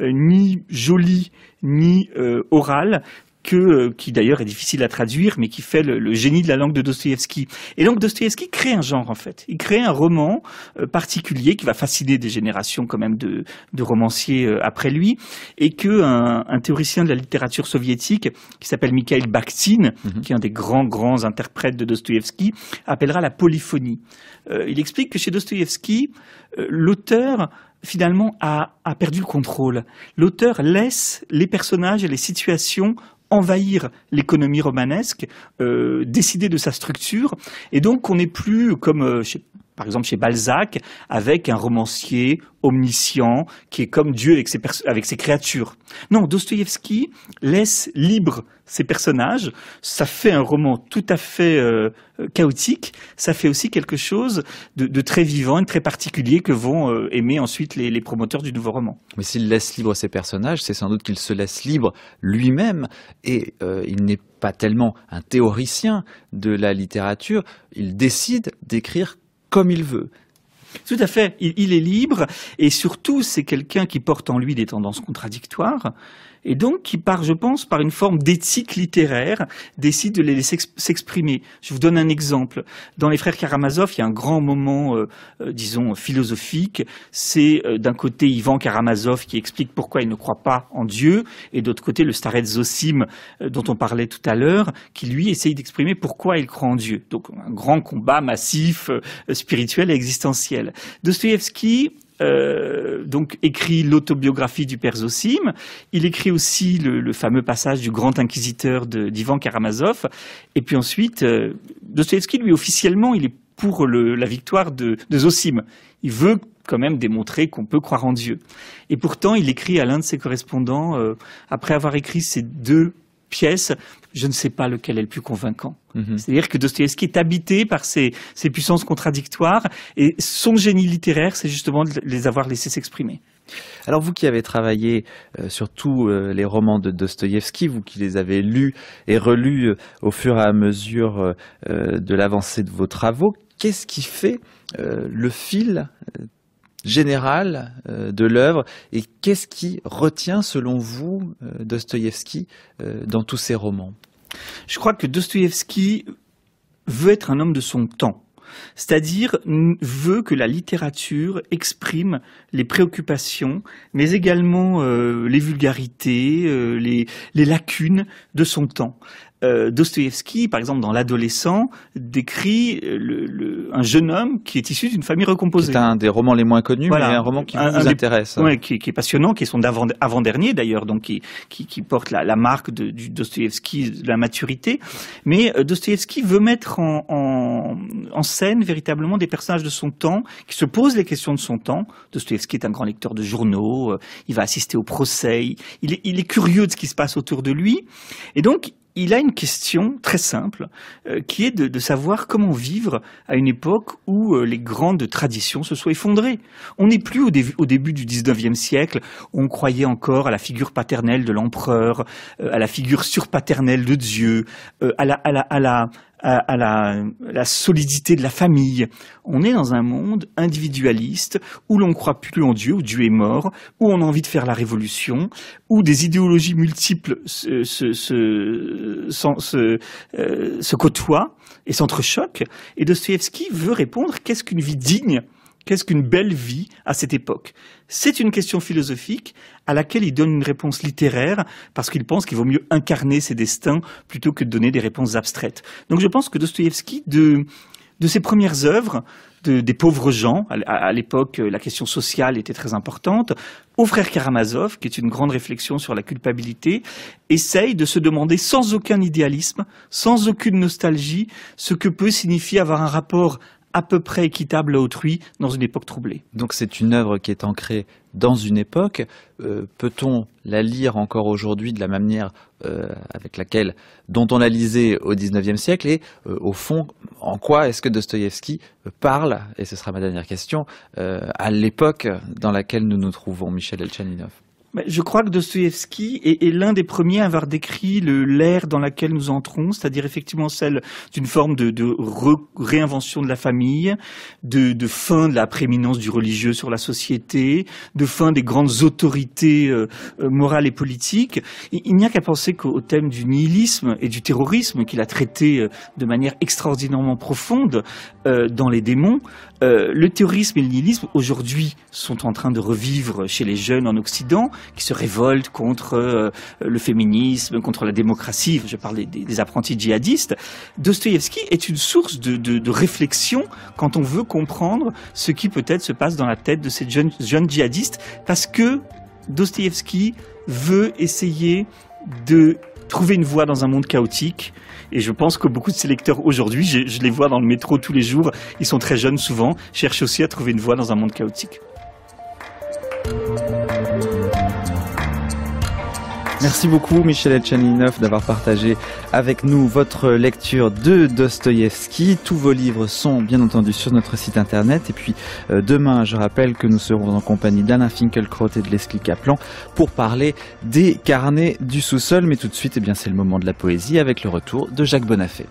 ni jolie, ni orale, que, euh, qui d'ailleurs est difficile à traduire, mais qui fait le, génie de la langue de Dostoïevski. Et donc Dostoïevski crée un genre en fait. Il crée un roman euh, particulier qui va fasciner des générations quand même de, de romanciers euh, après lui, et que un, un, théoricien de la littérature soviétique qui s'appelle Mikhail Bakhtin, mhm. qui est un des grands grands interprètes de Dostoïevski, appellera la polyphonie. Euh, il explique que chez Dostoïevski, l'auteur finalement a, a perdu le contrôle. L'auteur laisse les personnages et les situations envahir l'économie romanesque, euh, décider de sa structure, et donc on n'est plus comme euh, chez par exemple chez Balzac, avec un romancier omniscient qui est comme Dieu avec ses, créatures. Non, Dostoïevski laisse libre ses personnages. Ça fait un roman tout à fait euh, euh, chaotique. Ça fait aussi quelque chose de, très vivant et de très particulier que vont euh, aimer ensuite les, promoteurs du nouveau roman. Mais s'il laisse libre ses personnages, c'est sans doute qu'il se laisse libre lui-même et il n'est pas tellement un théoricien de la littérature. Il décide d'écrire comme il veut. Tout à fait, il, est libre et surtout c'est quelqu'un qui porte en lui des tendances contradictoires et donc qui, part, je pense, par une forme d'éthique littéraire, décide de les laisser s'exprimer. Je vous donne un exemple. Dans Les Frères Karamazov, il y a un grand moment, euh, euh, disons, philosophique. C'est euh, d'un côté Ivan Karamazov qui explique pourquoi il ne croit pas en Dieu, et d'autre côté le Starets Zosim dont on parlait tout à l'heure, qui lui essaye d'exprimer pourquoi il croit en Dieu. Donc un grand combat massif, spirituel et existentiel. Dostoïevski euh, donc écrit l'autobiographie du père Zosim. Il écrit aussi le, fameux passage du Grand Inquisiteur d'Ivan Karamazov. Et puis ensuite, euh, Dostoevsky, lui, officiellement, il est pour la victoire de, de Zosim. Il veut quand même démontrer qu'on peut croire en Dieu. Et pourtant, il écrit à l'un de ses correspondants, euh, après avoir écrit ces deux pièces, je ne sais pas lequel est le plus convaincant. Mhm. C'est-à-dire que Dostoïevski est habité par ces, puissances contradictoires et son génie littéraire, c'est justement de les avoir laissés s'exprimer. Alors vous qui avez travaillé euh, sur tous euh, les romans de Dostoïevski, vous qui les avez lus et relus euh, au fur et à mesure de l'avancée de vos travaux, qu'est-ce qui fait le fil générale euh, de l'œuvre et qu'est-ce qui retient selon vous euh, Dostoïevski euh, dans tous ses romans Je crois que Dostoïevski veut être un homme de son temps. C'est-à-dire veut que la littérature exprime les préoccupations, mais également les vulgarités, les, lacunes de son temps euh, Dostoïevski, par exemple, dans L'adolescent, décrit euh, le, un jeune homme qui est issu d'une famille recomposée. C'est un des romans les moins connus, mais un roman qui vous intéresse. qui, est passionnant, qui est son avant-dernier d'ailleurs, donc qui, qui, porte la, marque de, du Dostoïevski, de la maturité. Mais Dostoevsky euh, Dostoïevski veut mettre en, en, scène véritablement des personnages de son temps qui se posent les questions de son temps. Dostoevsky est un grand lecteur de journaux, euh, il va assister au procès, il, il est curieux de ce qui se passe autour de lui. Et donc, il a une question très simple, euh, qui est de, savoir comment vivre à une époque où euh, les grandes traditions se sont effondrées. On n'est plus au, début du 19e siècle, on croyait encore à la figure paternelle de l'empereur, euh, à la figure surpaternelle de Dieu, à à la à, la, solidité de la famille. On est dans un monde individualiste où l'on croit plus en Dieu, où Dieu est mort, où on a envie de faire la révolution, où des idéologies multiples se, euh, côtoient et s'entrechoquent. Et Dostoevsky veut répondre qu'est-ce qu'une vie digne Qu'est-ce qu'une belle vie à cette époque C'est une question philosophique à laquelle il donne une réponse littéraire parce qu'il pense qu'il vaut mieux incarner ses destins plutôt que de donner des réponses abstraites. Donc je pense que Dostoïevski, de, ses premières œuvres, des pauvres gens. À, l'époque, euh, la question sociale était très importante. Au frère Karamazov, qui est une grande réflexion sur la culpabilité, essaye de se demander sans aucun idéalisme, sans aucune nostalgie, ce que peut signifier avoir un rapport à peu près équitable à autrui dans une époque troublée. Donc c'est une œuvre qui est ancrée dans une époque. Euh, peut-on la lire encore aujourd'hui de la manière euh, avec laquelle dont on la lisait au XIXe siècle Et euh, au fond, en quoi est-ce que Dostoïevski parle Et ce sera ma dernière question à l'époque dans laquelle nous nous trouvons, Michel Elchaninov. Bah, je crois que Dostoevsky est, est l'un des premiers à avoir décrit l'ère dans laquelle nous entrons, c'est-à-dire effectivement celle d'une forme de, de réinvention de la famille, de, de, fin de la prééminence du religieux sur la société, de fin des grandes autorités euh, euh, morales et politiques. Il, n'y a qu'à penser qu'au thème du nihilisme et du terrorisme qu'il a traité euh, de manière extraordinairement profonde dans Les démons, le terrorisme et le nihilisme aujourd'hui sont en train de revivre chez les jeunes en Occident qui se révoltent contre euh, le féminisme, contre la démocratie, je parle des, apprentis djihadistes, Dostoïevski est une source de, de, réflexion quand on veut comprendre ce qui peut-être se passe dans la tête de ces jeunes, jeunes djihadistes, parce que Dostoïevski veut essayer de trouver une voie dans un monde chaotique. Et je pense que beaucoup de ces lecteurs aujourd'hui, je, je, les vois dans le métro tous les jours, ils sont très jeunes souvent, cherchent aussi à trouver une voie dans un monde chaotique. Merci beaucoup Michel Etchaninov d'avoir partagé avec nous votre lecture de Dostoïevski. Tous vos livres sont bien entendu sur notre site internet. Et puis euh, demain, je rappelle que nous serons en compagnie d'Alain Finkielkraut et de Leslie Kaplan pour parler des carnets du sous-sol. Mais tout de suite, eh bien c'est le moment de la poésie avec le retour de Jacques Bonafé.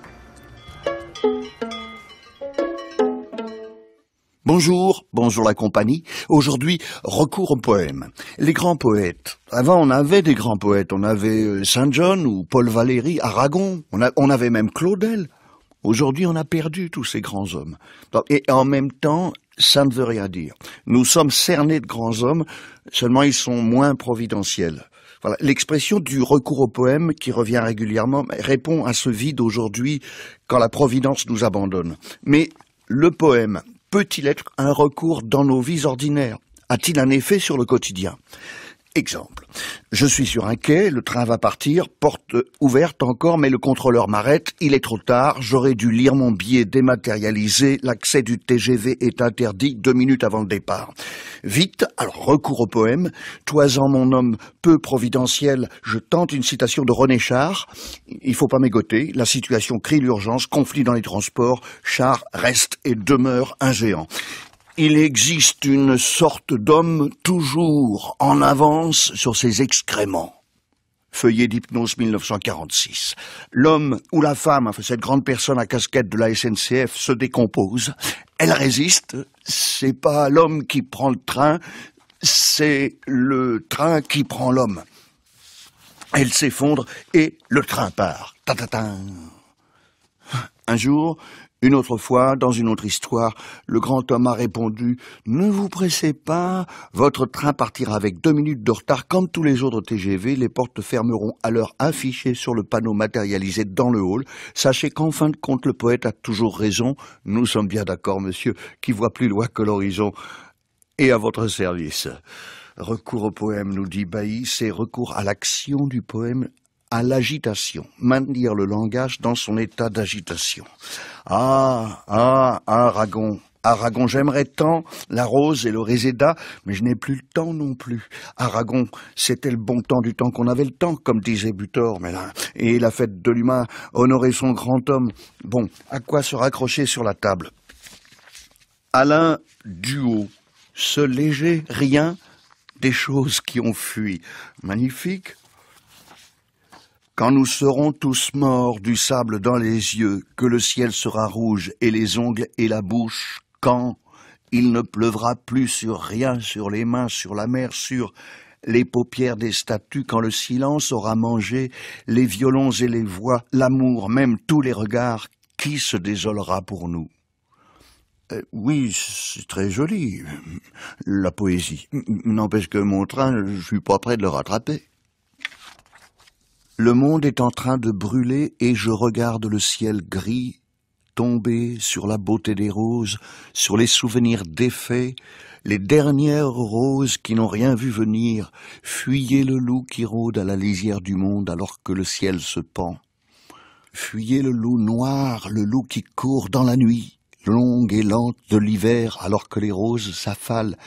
Bonjour, bonjour la compagnie. Aujourd'hui, recours au poème. Les grands poètes. Avant, on avait des grands poètes. On avait euh, Saint John ou Paul Valéry, Aragon. On, avait même Claudel. Aujourd'hui, on a perdu tous ces grands hommes. Et en même temps, ça ne veut rien dire. Nous sommes cernés de grands hommes, seulement ils sont moins providentiels. Voilà, l'expression du recours au poème qui revient régulièrement répond à ce vide aujourd'hui quand la providence nous abandonne. Mais le poème, peut-il être un recours dans nos vies ordinaires A-t-il un effet sur le quotidien Exemple. Je suis sur un quai, le train va partir, porte ouverte encore, mais le contrôleur m'arrête, il est trop tard, j'aurais dû lire mon billet dématérialisé, l'accès du TGV est interdit deux minutes avant le départ. Vite, alors recours au poème, toisant mon homme peu providentiel, je tente une citation de René Char, il faut pas mégoter, la situation crie l'urgence, conflit dans les transports, Char reste et demeure un géant il existe une sorte d'homme toujours en avance sur ses excréments. Feuillet d'hypnose 1946. L'homme ou la femme, cette grande personne à casquette de la SNCF, se décompose. Elle résiste. C'est pas l'homme qui prend le train, c'est le train qui prend l'homme. Elle s'effondre et le train part. Un jour, une autre fois, dans une autre histoire, le grand homme a répondu « Ne vous pressez pas, votre train partira avec deux minutes de retard comme tous les autres TGV, les portes fermeront à l'heure affichée sur le panneau matérialisé dans le hall. Sachez qu'en fin de compte, le poète a toujours raison, nous sommes bien d'accord, monsieur, qui voit plus loin que l'horizon, et à votre service. » Recours au poème, nous dit Bailly, c'est recours à l'action du poème à l'agitation, maintenir le langage dans son état d'agitation. Ah, ah, Aragon, Aragon, j'aimerais tant la rose et le réséda, mais je n'ai plus le temps non plus. Aragon, c'était le bon temps du temps qu'on avait le temps, comme disait Butor, mais et la fête de l'humain, honorer son grand homme. Bon, à quoi se raccrocher sur la table Alain Duo, se léger rien des choses qui ont fui. Magnifique, quand nous serons tous morts du sable dans les yeux, que le ciel sera rouge et les ongles et la bouche, quand il ne pleuvra plus sur rien, sur les mains, sur la mer, sur les paupières des statues, quand le silence aura mangé les violons et les voix, l'amour, même tous les regards, qui se désolera pour nous euh, Oui, c'est très joli, la poésie. N'empêche que mon train, je suis pas prêt de le rattraper. Le monde est en train de brûler et je regarde le ciel gris tomber sur la beauté des roses, sur les souvenirs défaits, les dernières roses qui n'ont rien vu venir, fuyez le loup qui rôde à la lisière du monde alors que le ciel se pend. Fuyez le loup noir, le loup qui court dans la nuit, longue et lente de l'hiver alors que les roses s'affalent.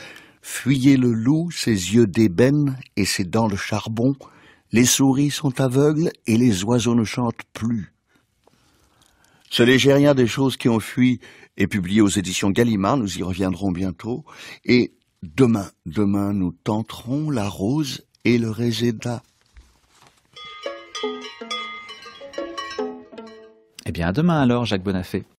Fuyez le loup, ses yeux d'ébène et ses dents de charbon, les souris sont aveugles et les oiseaux ne chantent plus. Ce rien des choses qui ont fui est publié aux éditions Gallimard, nous y reviendrons bientôt, et demain, demain nous tenterons la rose et le réséda. Eh bien demain alors Jacques Bonafé.